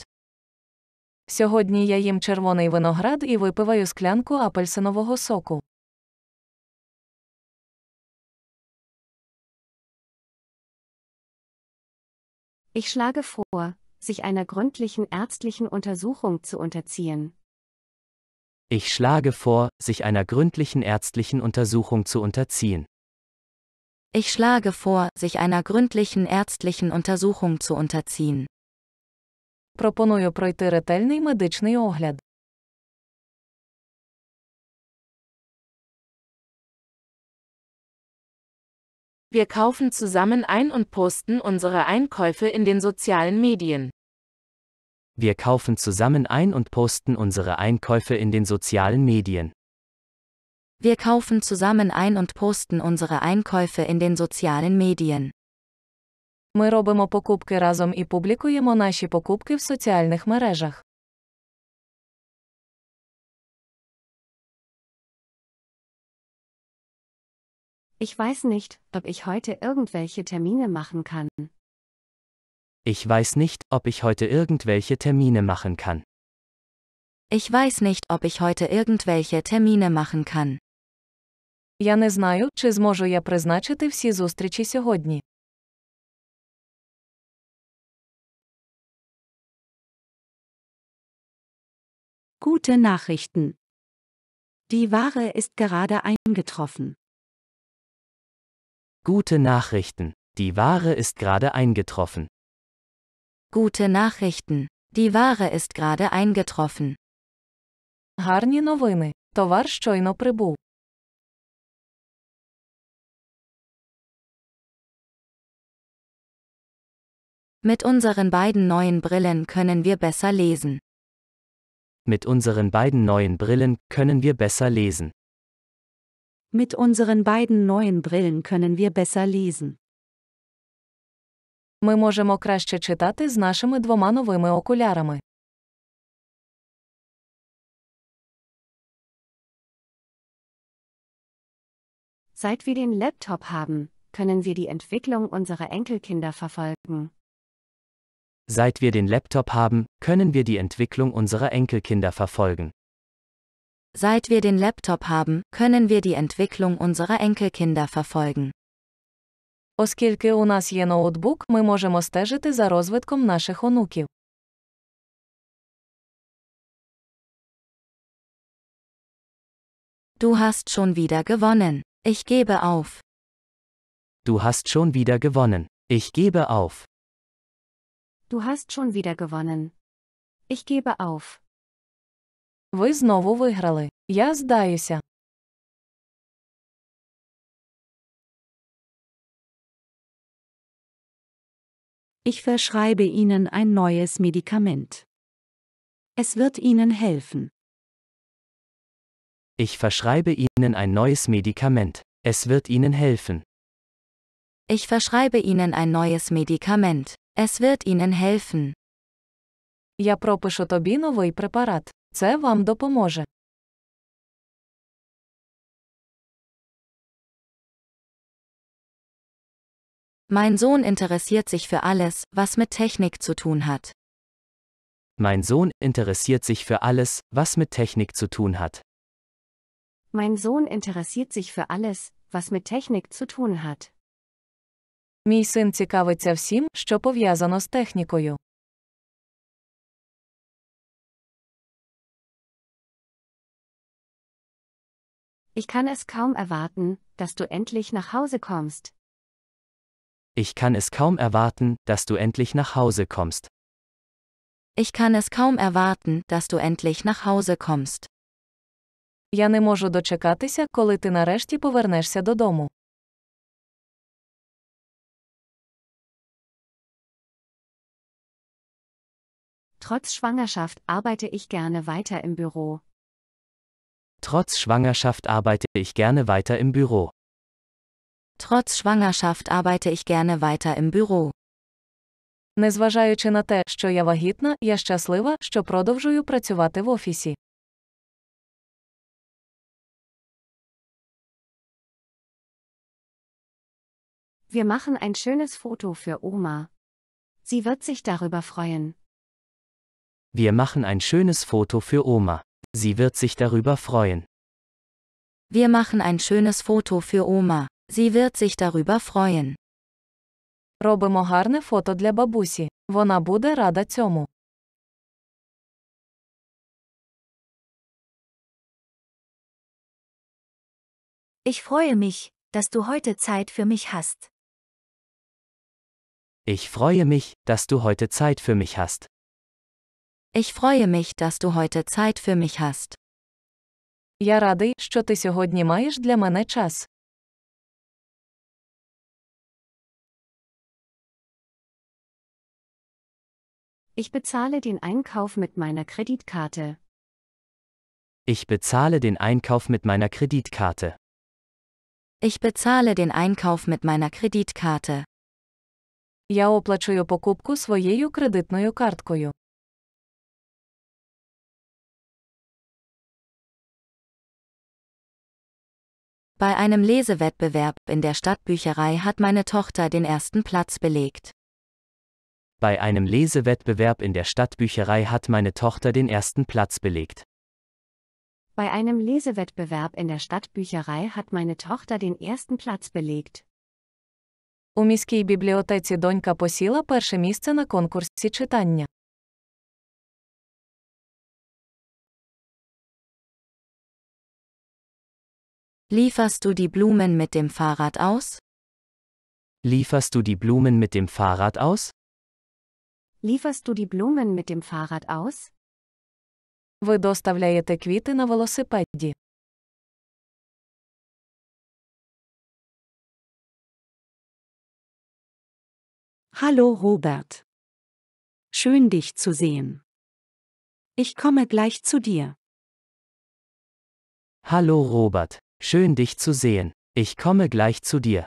Сьогодні я їм червоний виноград і випиваю склянку апельсинового соку. Ich schlage vor, sich einer gründlichen ärztlichen Untersuchung zu unterziehen. Ich schlage vor, sich einer gründlichen ärztlichen Untersuchung zu unterziehen. Ich schlage vor, sich einer gründlichen ärztlichen Untersuchung zu unterziehen. Пропоную пройти ретельний медичний огляд. Wir kaufen zusammen ein und posten unsere Einkäufe in den sozialen Medien. Wir kaufen zusammen ein und posten unsere Einkäufe in den sozialen Medien. Wir kaufen zusammen ein und posten unsere Einkäufe in den sozialen Medien. Ми робимо покупки разом і публікуємо наші покупки в соціальних мережах. Ich weiß nicht, ob ich heute irgendwelche Termine machen kann. Ich weiß nicht, ob ich heute irgendwelche Termine machen kann. Ich weiß nicht, ob ich heute irgendwelche Termine machen kann. Я не знаю, чи зможу я призначити всі зустрічі сьогодні. Gute Nachrichten. Die Ware ist gerade eingetroffen. Gute Nachrichten. Die Ware ist gerade eingetroffen. Gute Nachrichten. Die Ware ist gerade eingetroffen. Гарні новини. Товар щойно прибув. Mit unseren beiden neuen Brillen können wir besser lesen. Mit unseren beiden neuen Brillen können wir besser lesen. Mit unseren beiden neuen Brillen können wir besser lesen. Ми можемо краще читати з нашими двома новими окулярами. Seit wir den Laptop haben, können wir die Entwicklung unserer Enkelkinder verfolgen. Seit wir den Laptop haben, können wir die Entwicklung unserer Enkelkinder verfolgen. Seit wir den Laptop haben, können wir die Entwicklung unserer Enkelkinder verfolgen. Оскільки у нас є ноутбук, ми можемо стежити за розвитком наших онуків. Du hast schon wieder gewonnen. Ich gebe auf. Du hast schon wieder gewonnen. Ich gebe auf. Du hast schon wieder gewonnen. Ich gebe auf. Ви знову виграли. Я здаюся. Ich verschreibe Ihnen ein neues Medikament. Es wird Ihnen helfen. Ich verschreibe Ihnen ein neues Medikament. Es wird Ihnen helfen. Ich verschreibe Ihnen ein neues Medikament. Es wird Ihnen helfen. Я пропишу тобі новий препарат. Це вам допоможе. Mein Sohn interessiert sich für alles, was mit Technik zu tun hat. Mein Sohn interessiert sich für alles, was mit Technik zu tun hat. Mein Sohn interessiert sich für alles, was mit Technik zu tun hat. Мій син цікавиться всім, що пов'язано з технікою. Ich kann es kaum erwarten, dass du endlich nach Hause kommst. Ich kann es kaum erwarten, dass du endlich nach Hause kommst. Ich kann es kaum erwarten, dass du endlich nach Hause kommst. Я не можу дочекатися, коли ти нарешті повернешся додому. Trotz Schwangerschaft arbeite ich gerne weiter im Büro. Trotz Schwangerschaft arbeite ich gerne weiter im Büro. Trotz Schwangerschaft arbeite ich gerne weiter im Büro. Незважаючи на те, що я вагітна, я щаслива, що продовжую працювати в офісі. Wir machen ein schönes Foto für Oma. Sie wird sich darüber freuen. Wir machen ein schönes Foto für Oma. Sie wird sich darüber freuen. Wir machen ein schönes Foto für Oma. Sie wird sich darüber freuen. Робимо гарне фото для бабусі. Вона буде рада цьому. Ich freue mich, dass du heute Zeit für mich hast. Ich freue mich, dass du heute Zeit für mich hast. Ich freue mich, dass du heute Zeit für mich hast. Я радий, що ти сьогодні маєш для мене час. Ich bezahle den Einkauf mit meiner Kreditkarte. Ich bezahle den Einkauf mit meiner Kreditkarte. Ich bezahle den Einkauf mit meiner Kreditkarte. Я оплачую покупку своєю кредитною карткою. Bei einem Lesewettbewerb in der Stadtbücherei hat meine Tochter den ersten Platz belegt. Bei einem Lesewettbewerb in der Stadtbücherei hat meine Tochter den ersten Platz belegt. Bei einem Lesewettbewerb in der Stadtbücherei hat meine Tochter den ersten Platz belegt. У міській бібліотеці донька посіла перше місце на конкурсі читання. Lieferst du die Blumen mit dem Fahrrad aus? Lieferst du die Blumen mit dem Fahrrad aus? Lieferst du die Blumen mit dem Fahrrad aus? Ви доставляєте квіти на велосипеді? Hallo Robert. Schön dich zu sehen. Ich komme gleich zu dir. Hallo Robert. Schön dich zu sehen. Ich komme gleich zu dir.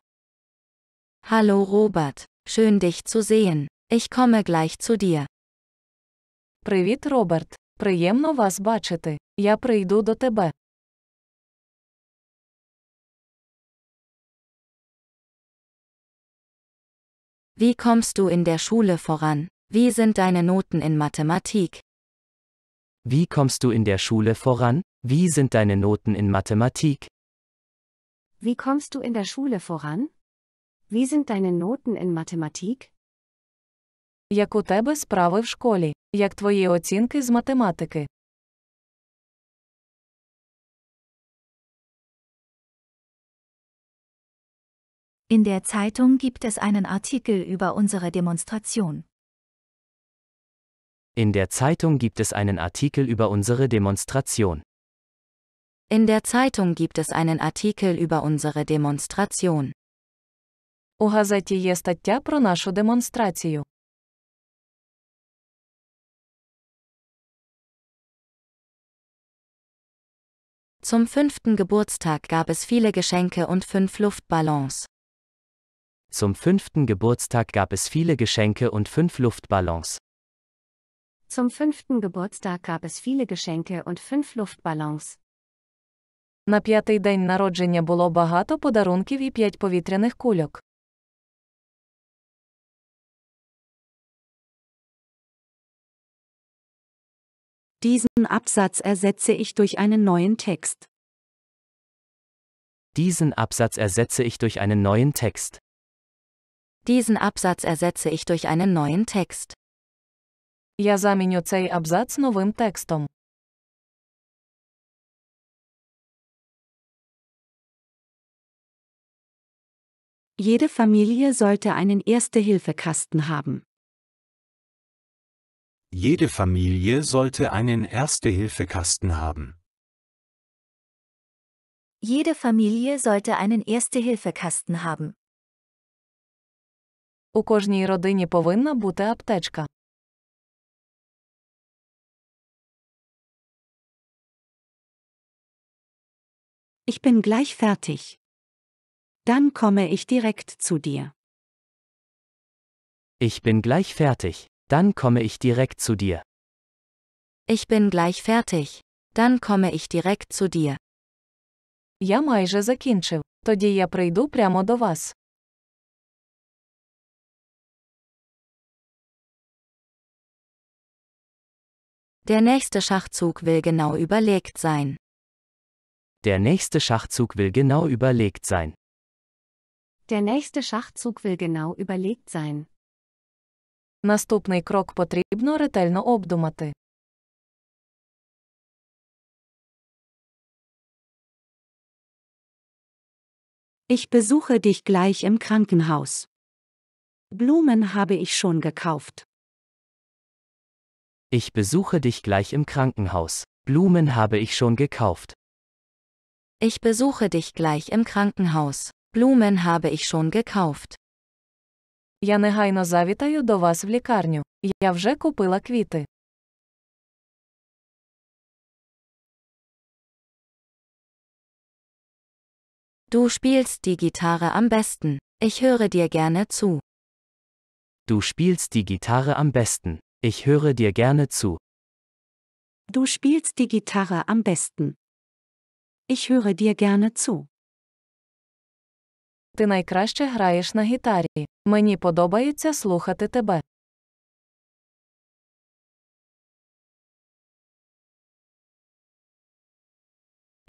Hallo Robert, schön dich zu sehen. Ich komme gleich zu dir. Привіт, Роберт. Приємно вас бачити. Я прийду до тебе. Wie kommst du in der Schule voran? Wie sind deine Noten in Mathematik? Wie kommst du in der Schule voran? Wie sind deine Noten in Mathematik? Wie kommst du in der Schule voran? Wie sind deine Noten in Mathematik? Як у тебе справи в школі? Як твої оцінки з математики? In der Zeitung gibt es einen Artikel über unsere Demonstration. In der Zeitung gibt es einen Artikel über unsere Demonstration. In der Zeitung gibt es einen Artikel über unsere Demonstration. У газеті є стаття про нашу демонстрацію. Zum fünften Geburtstag gab es viele Geschenke und fünf Luftballons. Zum fünften Geburtstag gab es viele Geschenke und fünf Luftballons. Zum fünften Geburtstag gab es viele Geschenke und fünf Luftballons. На п'ятий день народження було багато подарунків і п'ять повітряних кульок. Diesen Absatz ersetze ich durch einen neuen Text. Diesen Absatz ersetze ich durch einen neuen Text. Diesen Absatz ersetze ich durch einen neuen Text. Я заміню цей абзац новим текстом. Jede Familie sollte einen Erste-Hilfe-Kasten haben. Jede Familie sollte einen Erste-Hilfe-Kasten haben. Jede Familie sollte einen Erste-Hilfe-Kasten haben. У кожній родині повинна бути аптечка. Ich bin gleich fertig. Dann komme ich direkt zu dir. Ich bin gleich fertig. Dann komme ich direkt zu dir. Ich bin gleich fertig. Dann komme ich direkt zu dir. Я майже закінчив. Тоді я прийду прямо до вас. Der nächste Schachzug will genau überlegt sein. Der nächste Schachzug will genau überlegt sein. Der nächste Schachzug will genau überlegt sein. Наступний крок потрібно ретельно обдумати. Ich besuche dich gleich im Krankenhaus. Blumen habe ich schon gekauft. Ich besuche dich gleich im Krankenhaus. Blumen habe ich schon gekauft. Ich besuche dich gleich im Krankenhaus. Blumen habe ich schon gekauft. Я негайно завітаю до вас в лікарню. Я вже купила квіти. Du spielst die Gitarre am besten. Ich höre dir gerne zu. Du spielst die Gitarre am besten. Ich höre dir gerne zu. Du spielst die Gitarre am besten. Ich höre dir gerne zu. Ти найкраще граєш на гітарі. Мені подобається слухати тебе.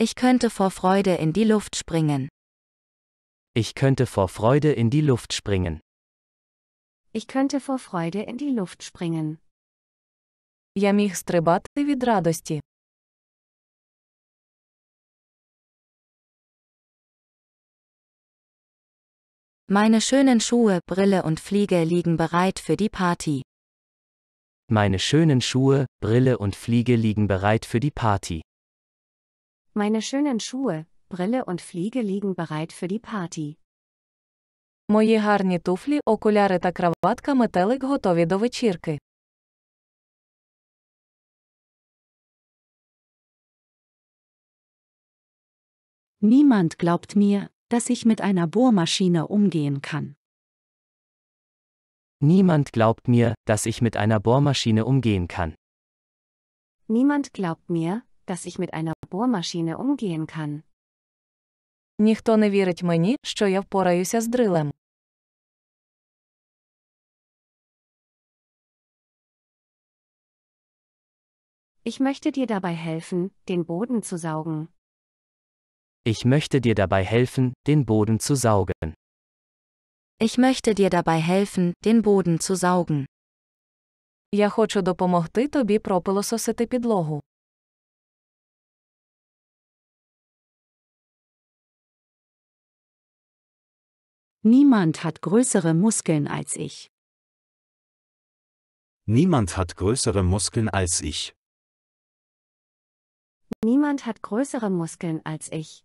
Ich könnte vor Freude in die Luft springen. Ich könnte vor Freude in die Luft springen. Ich könnte vor Freude in die Luft springen. Я міг стрибати від радості. Meine schönen Schuhe, Brille und Fliege liegen bereit für die Party. Meine schönen Schuhe, Brille und Fliege liegen bereit für die Party. Meine schönen Schuhe, Brille und Fliege liegen bereit für die Party. Мої гарні туфлі, окуляри та краватка метелик готові до вечірки. Niemand glaubt mir, dass ich mit einer Bohrmaschine umgehen kann. Niemand glaubt mir, dass ich mit einer Bohrmaschine umgehen kann. Niemand glaubt mir, dass ich mit einer Bohrmaschine umgehen kann. Ніхто не вірить мені, що я впораюся з дрилем. Ich möchte dir dabei helfen, den Boden zu saugen. Ich möchte dir dabei helfen, den Boden zu saugen. Ich möchte dir dabei helfen, den Boden zu saugen. Я хочу допомогти тобі пропилососити підлогу. Niemand hat größere Muskeln als ich. Niemand hat größere Muskeln als ich. Niemand hat größere Muskeln als ich.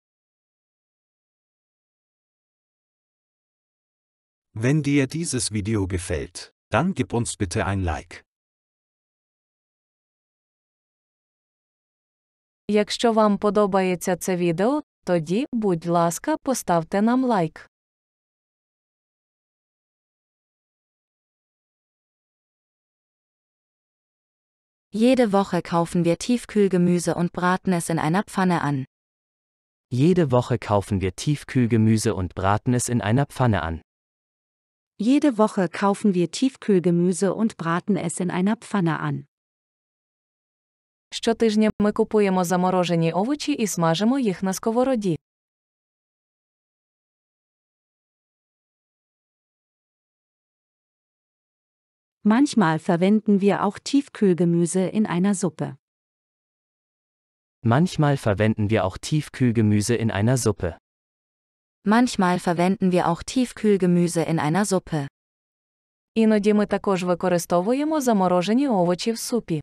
Wenn dir dieses Video gefällt, dann gib uns bitte ein Like. Якщо вам подобається це відео, тоді, будь ласка, поставте нам лайк. Jede Woche kaufen wir Tiefkühlgemüse und braten es in einer Pfanne an. Jede Woche kaufen wir Tiefkühlgemüse und braten es in einer Pfanne an. Jede Woche kaufen wir Tiefkühlgemüse und braten es in einer Pfanne an. Щотижня ми купуємо заморожені овочі і смажимо їх на сковороді. Manchmal verwenden wir auch Tiefkühlgemüse in einer Suppe. Manchmal verwenden wir auch Tiefkühlgemüse in einer Suppe. Manchmal verwenden wir auch Tiefkühlgemüse in einer Suppe. Іноді ми також використовуємо заморожені овочі в супі.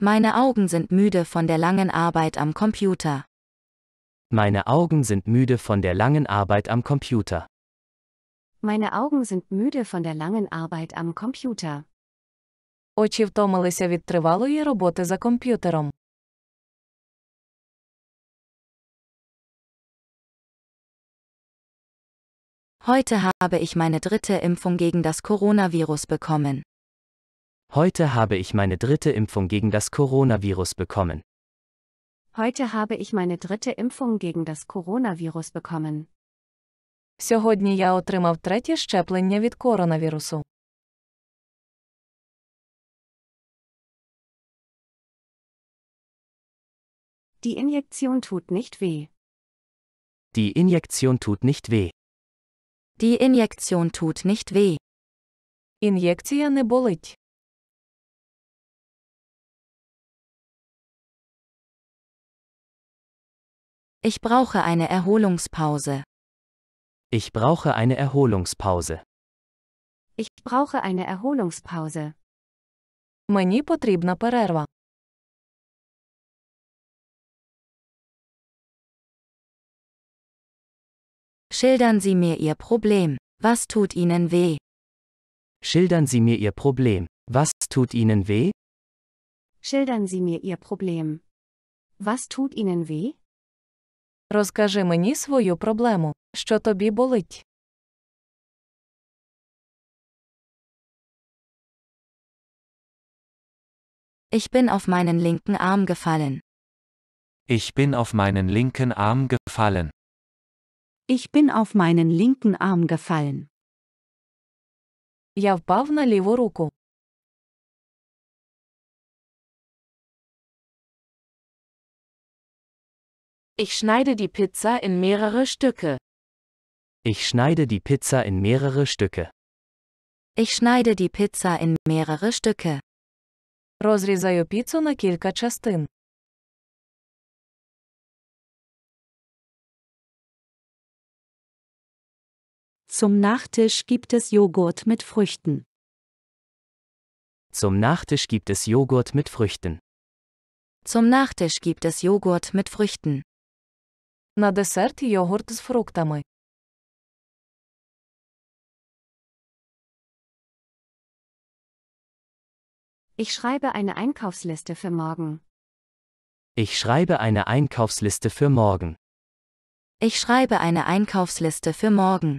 Meine Augen sind müde von der langen Arbeit am Computer. Meine Augen sind müde von der langen Arbeit am Computer. Meine Augen sind müde von der langen Arbeit am Computer. Очі втомилися від тривалої роботи за комп'ютером. Heute habe ich meine dritte Impfung gegen das Coronavirus bekommen. Heute habe ich meine dritte Impfung gegen das Coronavirus bekommen. Heute habe ich meine dritte Impfung gegen das Coronavirus bekommen. Сьогодні я отримав третє щеплення від коронавірусу. Die Injektion tut nicht weh. Die Injektion tut nicht weh. Die Injektion tut nicht weh. Injektion ne не болить. Ich brauche eine Erholungspause. Ich brauche eine Erholungspause. Ich brauche eine Erholungspause. Мені потрібна перерва. Schildern Sie mir Ihr Problem. Was tut Ihnen weh? Schildern Sie mir Ihr Problem. Was tut Ihnen weh? Schildern Sie mir Ihr Problem. Was tut Ihnen weh? Розкажи мені свою проблему. Що тобі болить? Ich bin auf meinen linken Arm gefallen. Ich bin auf meinen linken Arm gefallen. Ich bin auf meinen linken Arm gefallen. Я впав на ліву руку. Ich schneide die Pizza in mehrere Stücke. Ich schneide die Pizza in mehrere Stücke. Ich schneide die Pizza in mehrere Stücke. Розрізаю піцу на кілька частин. Zum Nachtisch gibt es Joghurt mit Früchten. Zum Nachtisch gibt es Joghurt mit Früchten. Zum Nachtisch gibt es Joghurt mit Früchten. На десерт йогурт з фруктами. Ich schreibe eine Einkaufsliste für morgen. Ich schreibe eine Einkaufsliste für morgen. Ich schreibe eine Einkaufsliste für morgen.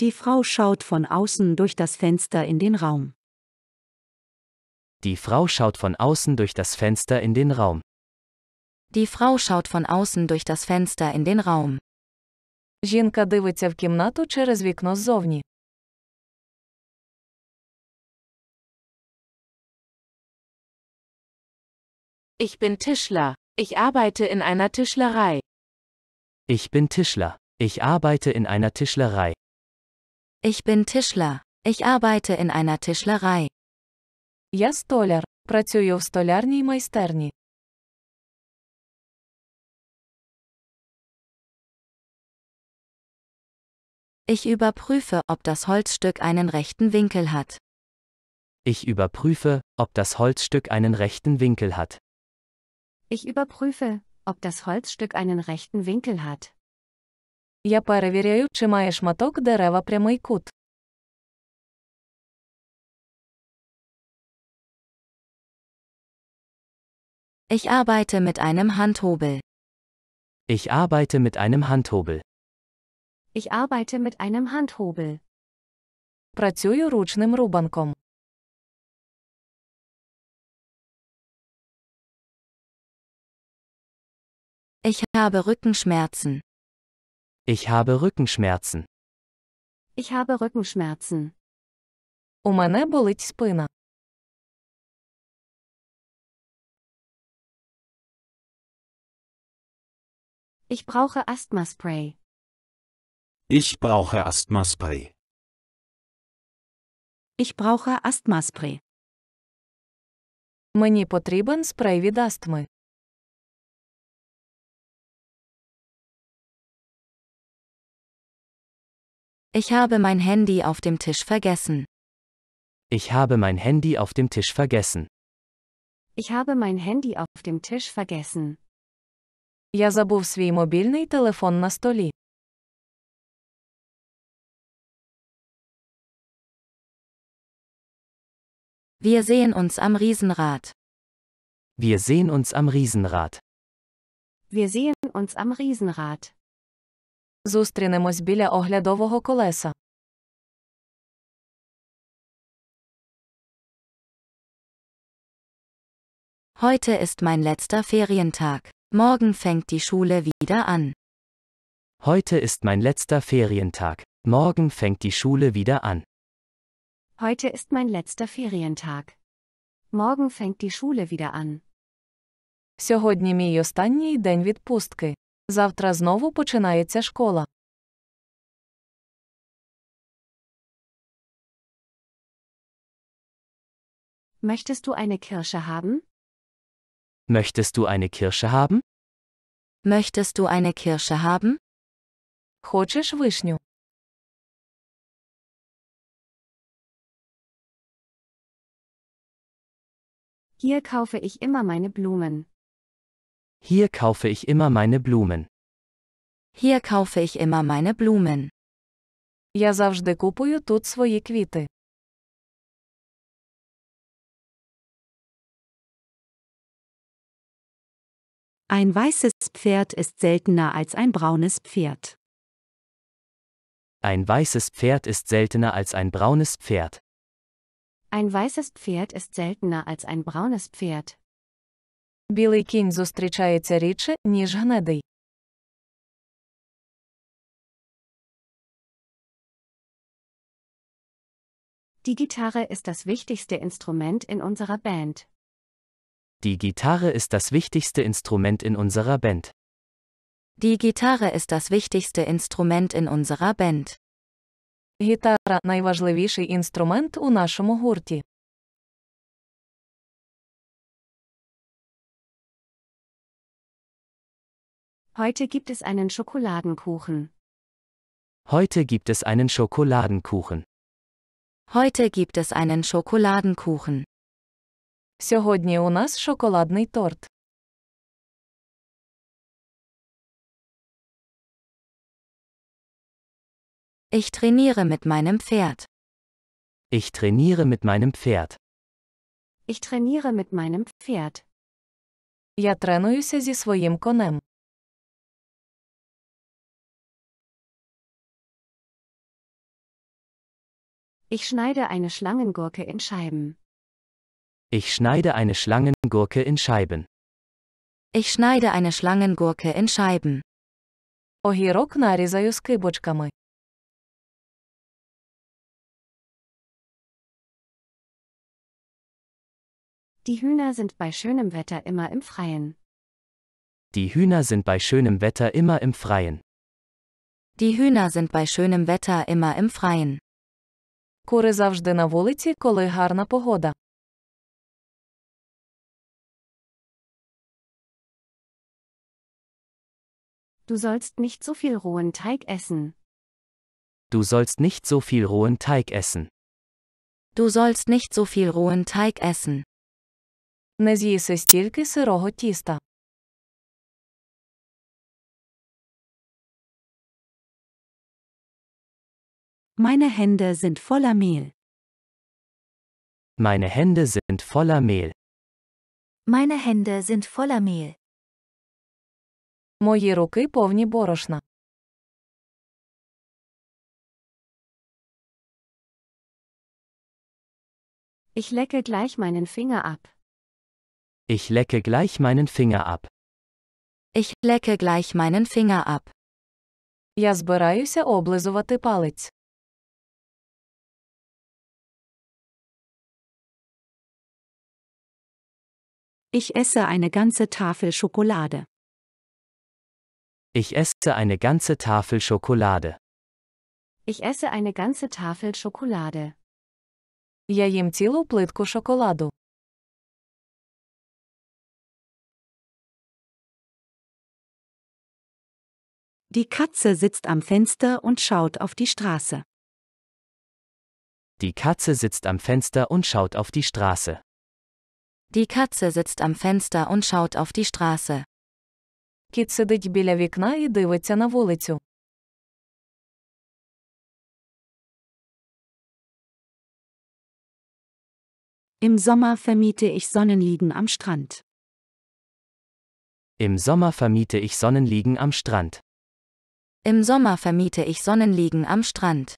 Die Frau schaut von außen durch das Fenster in den Raum. Die Frau schaut von außen durch das Fenster in den Raum. Die Frau schaut von außen durch das Fenster in den Raum. Жінка дивиться в кімнату через вікно ззовні. Ich bin Tischler. Ich arbeite in einer Tischlerei. Ich bin Tischler. Ich arbeite in einer Tischlerei. Ich bin Tischler. Ich arbeite in einer Tischlerei. Я столяр. Працюю в столярній майстерні. Ich überprüfe, ob das Holzstück einen rechten Winkel hat. Ich überprüfe, ob das Holzstück einen rechten Winkel hat. Ich überprüfe, ob das Holzstück einen rechten Winkel hat. Я перевіряю, чи має шматок дерева прямий кут. Ich arbeite mit einem Handhobel. Ich arbeite mit einem Handhobel. Ich arbeite mit einem Handhobel. Працюю ручним рубанком. Ich habe Rückenschmerzen. Ich habe Rückenschmerzen. Ich habe Rückenschmerzen. У мене болить спина. Ich brauche Asthma Spray. Ich brauche Asthma Spray. Ich brauche Asthmaspray. Мені потрібен спрей від астми. Ich habe mein Handy auf dem Tisch vergessen. Ich habe mein Handy auf dem Tisch vergessen. Ich habe mein Handy auf dem Tisch vergessen. Я забув свій мобільний телефон на столі. Wir sehen uns am Riesenrad. Wir sehen uns am Riesenrad. Wir sehen uns am Riesenrad. Зустрінемось біля оглядового колеса. Heute ist mein letzter Ferientag. Morgen fängt die Schule wieder an. Heute ist mein letzter Ferientag. Morgen fängt die Schule wieder an. Heute ist mein letzter Ferientag. Morgen fängt die Schule wieder an. Сьогодні мій останній день відпустки. Завтра знову починається школа. Möchtest du eine Kirsche haben? Möchtest du eine Kirsche haben? Möchtest du eine Kirsche haben? Хочеш вишню? Hier kaufe ich immer meine Blumen. Hier kaufe ich immer meine Blumen. Hier kaufe ich immer meine Blumen. Я завжди купую тут свої квіти. Ein weißes Pferd ist seltener als ein braunes Pferd. Ein weißes Pferd ist seltener als ein braunes Pferd. Ein weißes Pferd ist seltener als ein braunes Pferd. Білий кінь зустрічається рідше, ніж гнедий. Die Gitarre ist das wichtigste Instrument in unserer Band. Die Gitarre ist das wichtigste Instrument in unserer Band. Die Gitarre ist das wichtigste Instrument in unserer Band. Гітара найважливіший інструмент у нашому гурті. Heute gibt es einen Schokoladenkuchen. Heute gibt es einen Schokoladenkuchen. Heute gibt es einen Schokoladenkuchen. Сьогодні у нас шоколадний торт. Ich trainiere mit meinem Pferd. Ich trainiere mit meinem Pferd. Ich trainiere mit meinem Pferd. Я тренуюся зі своїм конем. Ich schneide eine Schlangengurke in Scheiben. Ich schneide eine Schlangengurke in Scheiben. Ich schneide eine Schlangengurke in Scheiben. Огірок нарізаю скибочками. Die Hühner sind bei schönem Wetter immer im Freien. Die Hühner sind bei schönem Wetter immer im Freien. Die Hühner sind bei schönem Wetter immer im Freien. Кури завжди на вулиці, коли гарна погода. Du sollst nicht so viel rohen Teig essen. Du sollst nicht so viel rohen Teig essen. Du sollst nicht so viel rohen Teig essen. Не з'їси стільки сирого тіста. Meine Hände sind voller Mehl. Meine Hände sind voller Mehl. Meine Hände sind voller Mehl. Мої руки повні борошна. Ich lecke gleich meinen Finger ab. Ich lecke gleich meinen Finger ab. Ich lecke gleich meinen Finger ab. Я збираюся облизувати палець. Ich esse eine ganze Tafel Schokolade. Ich esse eine ganze Tafel Schokolade. Ich esse eine ganze Tafel Schokolade. Я їм цілу плитку шоколаду. Die Katze sitzt am Fenster und schaut auf die Straße. Die Katze sitzt am Fenster und schaut auf die Straße. Die Katze sitzt am Fenster und schaut auf die Straße. Кіт сидить біля вікна і дивиться на вулицю. Im Sommer vermiete ich Sonnenliegen am Strand. Im Sommer vermiete ich Sonnenliegen am Strand. Im Sommer vermiete ich Sonnenliegen am Strand.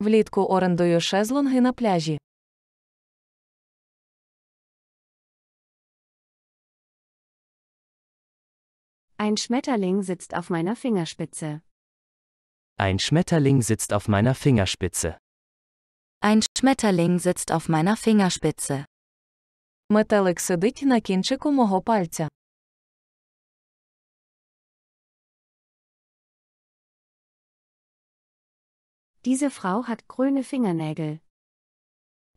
Влітку орендую шезлонги на пляжі. Ein Schmetterling sitzt auf meiner Fingerspitze. Ein Schmetterling sitzt auf meiner Fingerspitze. Ein Schmetterling sitzt auf meiner Fingerspitze. Метелик сидить на кінчику мого пальця. Diese Frau hat grüne Fingernägel.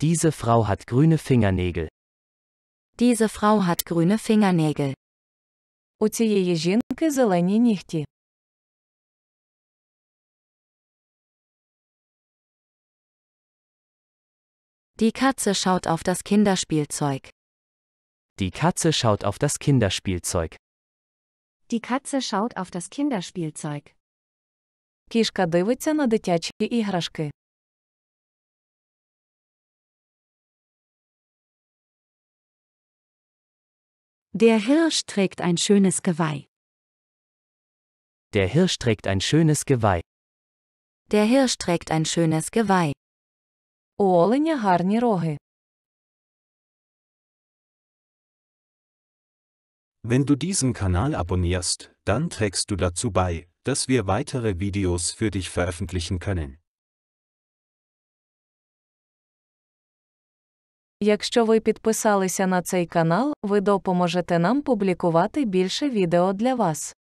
Diese Frau hat grüne Fingernägel. Diese Frau hat grüne Fingernägel. У цієї жінки зелені нігті. Die Katze schaut auf das Kinderspielzeug. Die Katze schaut auf das Kinderspielzeug. Die Katze schaut auf das Kinderspielzeug. Кішка дивиться на дитячі іграшки. Der Hirsch trägt ein schönes Geweih. Der Hirsch trägt ein schönes Geweih. Der Hirsch trägt ein schönes Geweih. Wenn du diesen Kanal abonnierst, dann trägst du dazu bei, dass wir weitere Videos für dich veröffentlichen können. Якщо ви підписалися на цей канал, ви допоможете нам публікувати більше відео для вас.